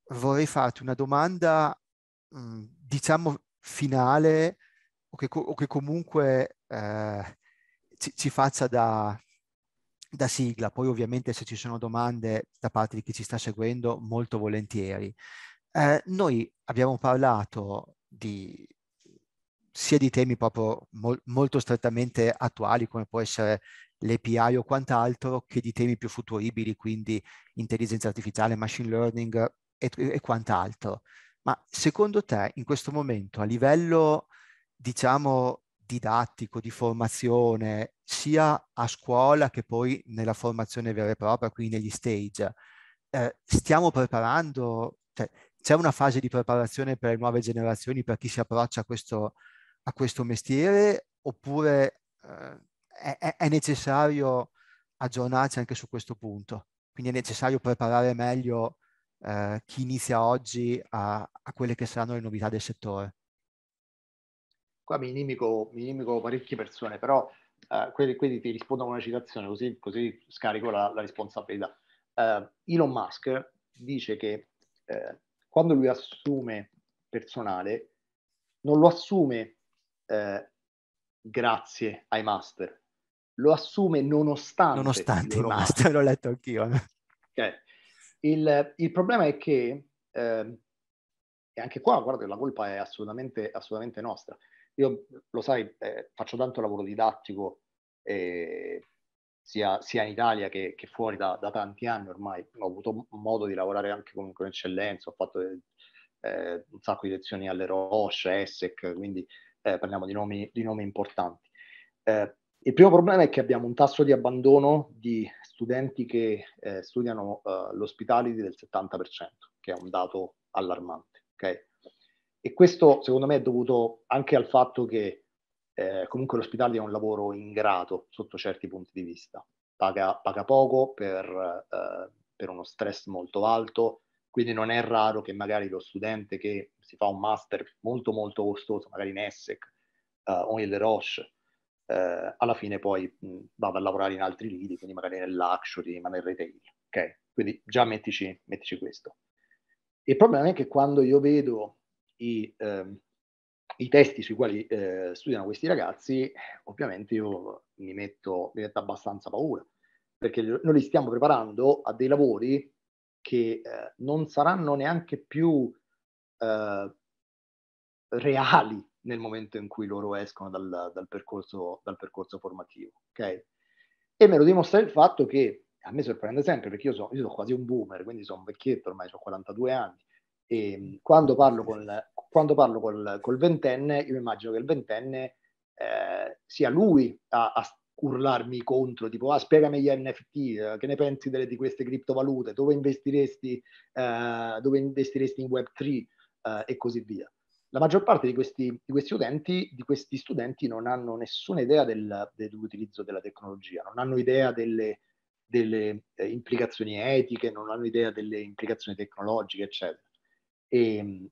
vorrei farti una domanda, mm, diciamo, finale o che, o che comunque eh, ci, ci, faccia da, da, sigla. Poi ovviamente se ci sono domande da parte di chi ci sta seguendo, molto volentieri. Eh, noi abbiamo parlato di, sia di temi proprio mol, molto strettamente attuali come può essere l'API o quant'altro che di temi più futuribili, quindi intelligenza artificiale, machine learning e, e quant'altro. Ma secondo te in questo momento a livello diciamo didattico, di formazione, sia a scuola che poi nella formazione vera e propria, quindi negli stage, eh, stiamo preparando, cioè, c'è una fase di preparazione per le nuove generazioni, per chi si approccia a questo, a questo mestiere, oppure eh, è, è, necessario aggiornarci anche su questo punto? Quindi è necessario preparare meglio eh, chi inizia oggi a, a, quelle che saranno le novità del settore? Qua mi inimico, mi inimico parecchie persone, però eh, quelli, ti rispondo con una citazione, così, così scarico la, la responsabilità. Eh, Elon Musk dice che eh, quando lui assume personale, non lo assume eh, grazie ai master, lo assume nonostante. Nonostante i master, l'ho letto anch'io. Okay. Il, il, problema è che, eh, e anche qua, guarda, la colpa è assolutamente, assolutamente nostra. Io, lo sai, eh, faccio tanto lavoro didattico, eh, sia, sia in Italia che, che fuori da, da, tanti anni ormai. Ho avuto modo di lavorare anche con, con eccellenza, ho fatto eh, un sacco di lezioni alle Roche, ESSEC, quindi eh, parliamo di nomi, di nomi importanti. Eh, il primo problema è che abbiamo un tasso di abbandono di studenti che eh, studiano eh, l'ospitality del 70%, che è un dato allarmante. Okay? E questo secondo me è dovuto anche al fatto che eh, comunque l'ospitalità è un lavoro ingrato sotto certi punti di vista. Paga, paga poco per, eh, per, uno stress molto alto, quindi non è raro che magari lo studente che si fa un master molto molto costoso, magari in ESSEC eh, o in Le Roche, eh, alla fine poi mh, vada a lavorare in altri lidi, quindi magari nel luxury, ma nel retail. ok? Quindi già mettici, mettici questo. Il problema è che quando io vedo i, eh, i testi sui quali eh, studiano questi ragazzi, ovviamente io mi metto, mi metto abbastanza paura, perché noi li stiamo preparando a dei lavori che eh, non saranno neanche più eh, reali nel momento in cui loro escono dal, dal, percorso, dal percorso, formativo. Okay? E me lo dimostra il fatto che a me sorprende sempre, perché io sono, io sono quasi un boomer, quindi sono un vecchietto, ormai ho 42 anni, e ehm, quando parlo, col, quando parlo col, col ventenne, io immagino che il ventenne eh, sia lui a, a, urlarmi contro, tipo ah, spiegami gli NFT, eh, che ne pensi delle, di queste criptovalute, dove investiresti, eh, dove investiresti in Web3 eh, e così via. La maggior parte di questi, di questi, utenti, di questi studenti, non hanno nessuna idea del, dell'utilizzo della tecnologia, non hanno idea delle, delle eh, implicazioni etiche, non hanno idea delle implicazioni tecnologiche, eccetera. E, ehm,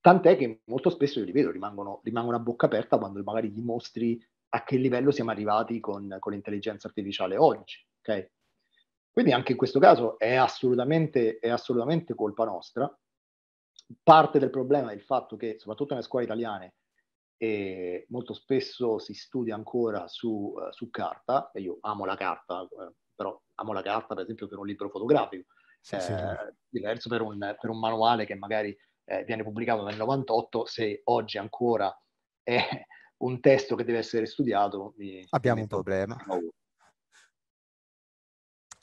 tant'è che molto spesso io li vedo, rimangono, rimangono, a bocca aperta quando magari gli mostri a che livello siamo arrivati con, con l'intelligenza artificiale oggi. Okay? Quindi anche in questo caso è assolutamente, è assolutamente colpa nostra. Parte del problema è il fatto che, soprattutto nelle scuole italiane, e eh, molto spesso si studia ancora su, uh, su carta, e io amo la carta, eh, però amo la carta per esempio per un libro fotografico, sì, sì. Eh, certo. diverso per un, per un, manuale che magari eh, viene pubblicato nel 98, se oggi ancora è [laughs] un testo che deve essere studiato. Mi, Abbiamo mi un problema.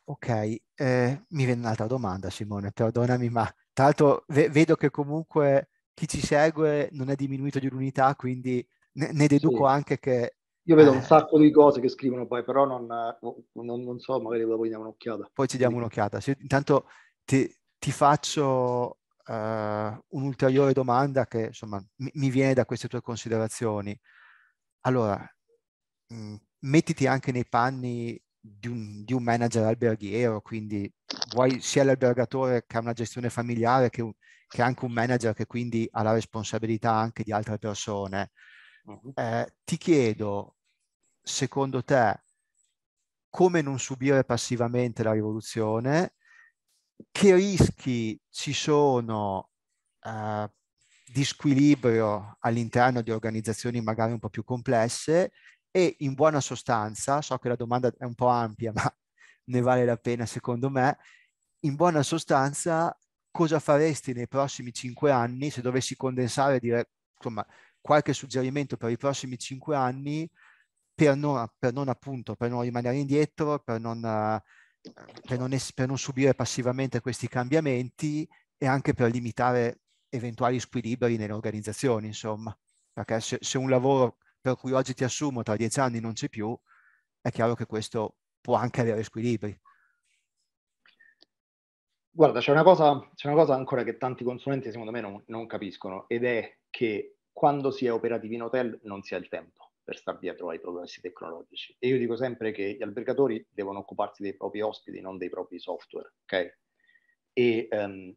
ok, eh, mi viene un'altra domanda Simone, perdonami, ma tra l'altro ve- vedo che comunque chi ci segue non è diminuito di un'unità, quindi ne, ne deduco sì. anche che io vedo eh. un sacco di cose che scrivono poi, però non, non, non so, magari dopo gli diamo un'occhiata. Poi ci diamo un'occhiata. Se, intanto ti, ti faccio uh, un'ulteriore domanda che insomma mi, mi, viene da queste tue considerazioni. Allora, mh, mm, mettiti anche nei panni di un, di un, manager alberghiero, quindi vuoi sia l'albergatore che ha una gestione familiare che, che anche un manager che quindi ha la responsabilità anche di altre persone. Uh-huh. Eh, ti chiedo, secondo te, come non subire passivamente la rivoluzione? Che rischi ci sono eh, di squilibrio all'interno di organizzazioni magari un po' più complesse? E in buona sostanza, so che la domanda è un po' ampia, [laughs] ma ne vale la pena secondo me, in buona sostanza cosa faresti nei prossimi cinque anni se dovessi condensare e dire insomma qualche suggerimento per i prossimi cinque anni per non, per non, appunto, per non rimanere indietro, per non, eh, per non, es- per non subire passivamente questi cambiamenti e anche per limitare eventuali squilibri nelle organizzazioni, insomma, perché se, se, un lavoro per cui oggi ti assumo tra dieci anni non c'è più, è chiaro che questo può anche avere squilibri. Guarda, c'è una cosa, c'è una cosa ancora che tanti consulenti secondo me non, non capiscono ed è che quando si è operativi in hotel non si ha il tempo per stare dietro ai progressi tecnologici. E io dico sempre che gli albergatori devono occuparsi dei propri ospiti, non dei propri software, ok? E, um,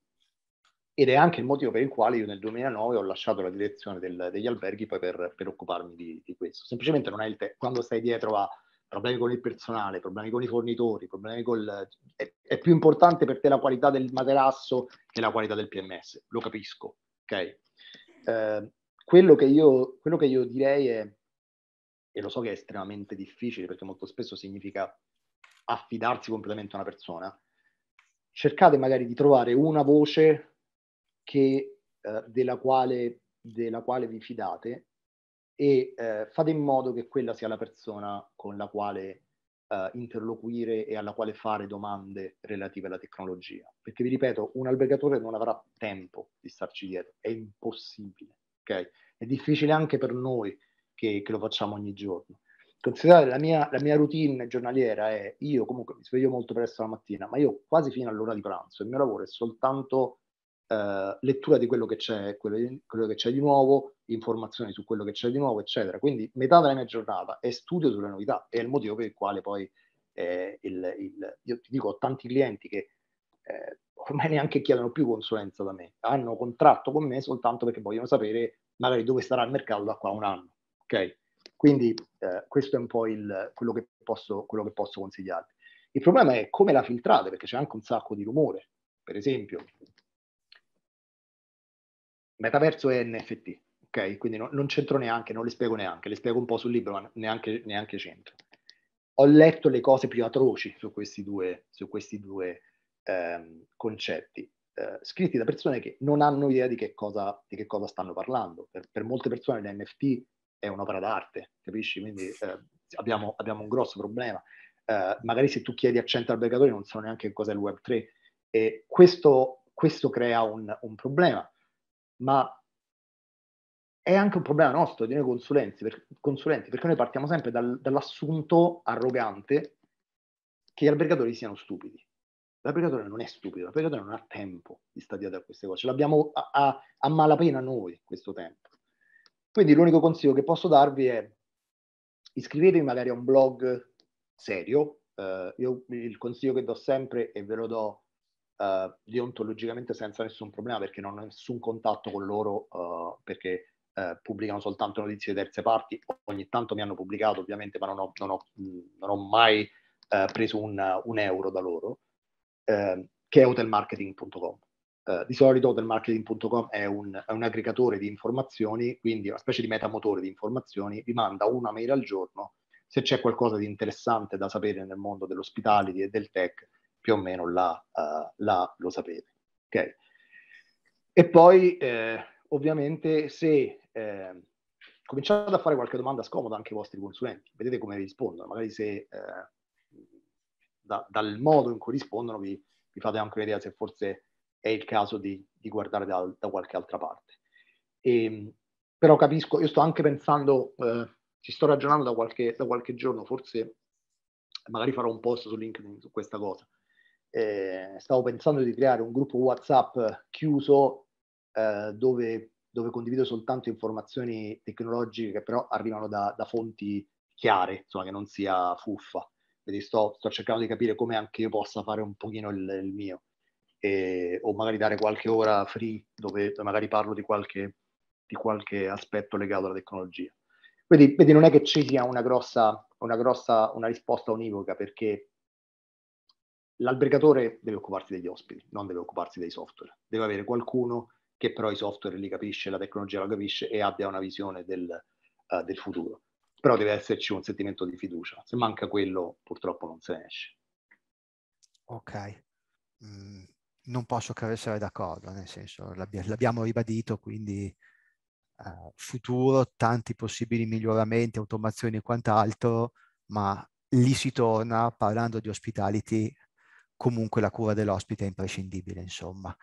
ed è anche il motivo per il quale io nel 2009 ho lasciato la direzione del, degli alberghi poi per, per occuparmi di, di, questo. Semplicemente non hai il tempo, quando stai dietro a problemi con il personale, problemi con i fornitori, problemi con... È, è più importante per te la qualità del materasso che la qualità del PMS, lo capisco, ok? Uh, quello che io, quello che io direi è, e lo so che è estremamente difficile perché molto spesso significa affidarsi completamente a una persona, cercate magari di trovare una voce che, eh, della, quale, della, quale, vi fidate e eh, fate in modo che quella sia la persona con la quale eh, interloquire e alla quale fare domande relative alla tecnologia. Perché vi ripeto, un albergatore non avrà tempo di starci dietro, è impossibile ok? È difficile anche per noi che, che lo facciamo ogni giorno. Considerate la mia, la mia, routine giornaliera è, io comunque mi sveglio molto presto la mattina, ma io quasi fino all'ora di pranzo, il mio lavoro è soltanto eh, lettura di quello che, c'è, quello, quello che c'è di nuovo, informazioni su quello che c'è di nuovo, eccetera. Quindi metà della mia giornata è studio sulle novità, è il motivo per il quale poi eh, il, il, io ti dico, ho tanti clienti che eh, ormai neanche chiedono più consulenza da me, hanno contratto con me soltanto perché vogliono sapere magari dove sarà il mercato da qua a un anno. Okay? Quindi eh, questo è un po' il, quello, che posso, quello che posso consigliarvi. Il problema è come la filtrate, perché c'è anche un sacco di rumore. Per esempio, metaverso è NFT, ok? Quindi no, non c'entro neanche, non le spiego neanche, le spiego un po' sul libro, ma neanche, neanche c'entro. Ho letto le cose più atroci su questi due, su questi due ehm, concetti eh, scritti da persone che non hanno idea di che cosa, di che cosa stanno parlando. Per, per, molte persone l'NFT è un'opera d'arte, capisci? Quindi eh, abbiamo, abbiamo, un grosso problema. Eh, magari se tu chiedi a 100 albergatori non sanno neanche cosa è il Web3 e questo, questo crea un, un problema. Ma è anche un problema nostro, di noi consulenti, per, consulenti perché noi partiamo sempre dal, dall'assunto arrogante che gli albergatori siano stupidi. La L'applicazione non è stupida, la l'applicazione non ha tempo di studiare da queste cose, ce l'abbiamo a, a, a malapena noi questo tempo. Quindi l'unico consiglio che posso darvi è iscrivetevi magari a un blog serio, uh, io il consiglio che do sempre e ve lo do uh, deontologicamente senza nessun problema perché non ho nessun contatto con loro uh, perché pubblicano soltanto notizie di terze parti, ogni tanto mi hanno pubblicato ovviamente ma non ho, non ho, non ho mai preso un, un, euro da loro eh, che è hotelmarketing.com. Eh, di solito hotelmarketing.com è un, è un, aggregatore di informazioni, quindi una specie di metamotore di informazioni, vi manda una mail al giorno, se c'è qualcosa di interessante da sapere nel mondo dell'ospitality e del tech, più o meno là, uh, là lo sapete. Okay? E poi, eh, ovviamente, se eh, cominciate a fare qualche domanda scomoda anche ai vostri consulenti, vedete come rispondono, magari se... Eh, da, dal modo in cui rispondono vi, vi, fate anche un'idea se forse è il caso di, di guardare da, da, qualche altra parte. E, ehm, però capisco, io sto anche pensando, eh, ci sto ragionando da qualche, da qualche, giorno, forse magari farò un post su LinkedIn su questa cosa. Eh, stavo pensando di creare un gruppo WhatsApp chiuso eh, dove, dove, condivido soltanto informazioni tecnologiche che però arrivano da, da fonti chiare, insomma che non sia fuffa quindi sto, sto, cercando di capire come anche io possa fare un pochino il, il mio e, o magari dare qualche ora free dove magari parlo di qualche, di qualche aspetto legato alla tecnologia. Quindi, quindi, non è che ci sia una grossa, una grossa una risposta univoca perché l'albergatore deve occuparsi degli ospiti, non deve occuparsi dei software, deve avere qualcuno che però i software li capisce, la tecnologia la capisce e abbia una visione del, uh, del futuro però deve esserci un sentimento di fiducia. Se manca quello, purtroppo non se ne esce. Ok. Mm, non posso che essere d'accordo, nel senso, l'abbi- l'abbiamo ribadito, quindi eh, futuro, tanti possibili miglioramenti, automazioni e quant'altro, ma lì si torna, parlando di ospitality, comunque la cura dell'ospite è imprescindibile, insomma.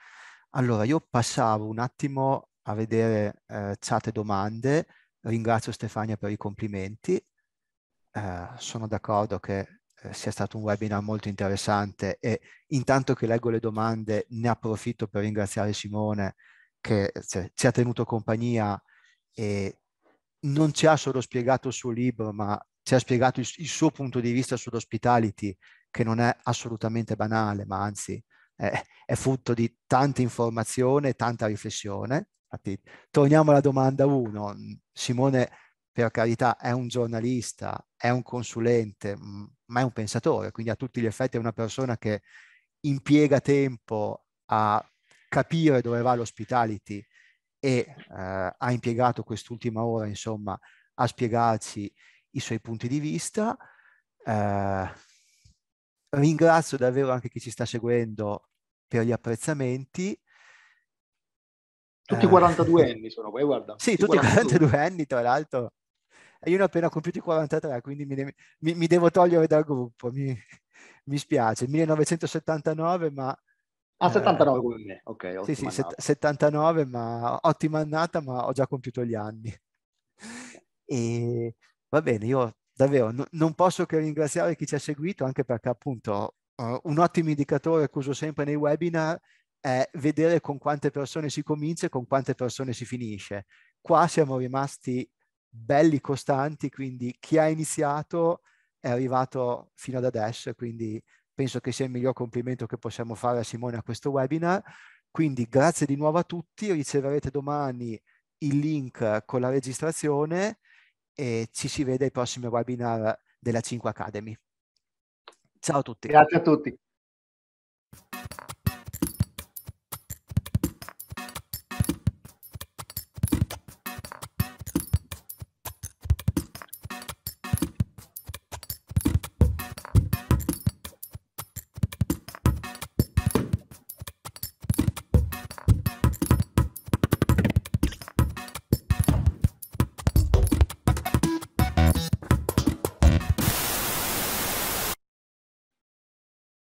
Allora, io passavo un attimo a vedere eh, chat e domande, Ringrazio Stefania per i complimenti. Eh, sono d'accordo che eh, sia stato un webinar molto interessante e intanto che leggo le domande ne approfitto per ringraziare Simone che ci ha tenuto compagnia e non ci ha solo spiegato il suo libro ma ci ha spiegato il, il suo punto di vista sull'ospitality che non è assolutamente banale ma anzi è, è frutto di tanta informazione e tanta riflessione. Infatti, torniamo alla domanda 1, Simone, per carità, è un giornalista, è un consulente, ma è un pensatore, quindi a tutti gli effetti è una persona che impiega tempo a capire dove va l'ospitality e eh, ha impiegato quest'ultima ora, insomma, a spiegarci i suoi punti di vista. Eh, ringrazio davvero anche chi ci sta seguendo per gli apprezzamenti tutti eh. 42 anni sono poi, guarda. Sì, tutti 42. 42 anni, tra l'altro. Io ne ho appena compiuti 43, quindi mi, de- mi, mi devo togliere dal gruppo, mi, mi spiace. 1979, ma... Ah, 79 eh, come me, ok. Sì, sì, set- 79, ma ottima annata, ma ho già compiuto gli anni. E va bene, io davvero n- non posso che ringraziare chi ci ha seguito, anche perché appunto uh, un ottimo indicatore che uso sempre nei webinar è vedere con quante persone si comincia e con quante persone si finisce. Qua siamo rimasti belli costanti, quindi chi ha iniziato è arrivato fino ad adesso, quindi penso che sia il miglior complimento che possiamo fare a Simone a questo webinar. Quindi grazie di nuovo a tutti, riceverete domani il link con la registrazione e ci si vede ai prossimi webinar della 5 Academy. Ciao a tutti. Grazie a tutti.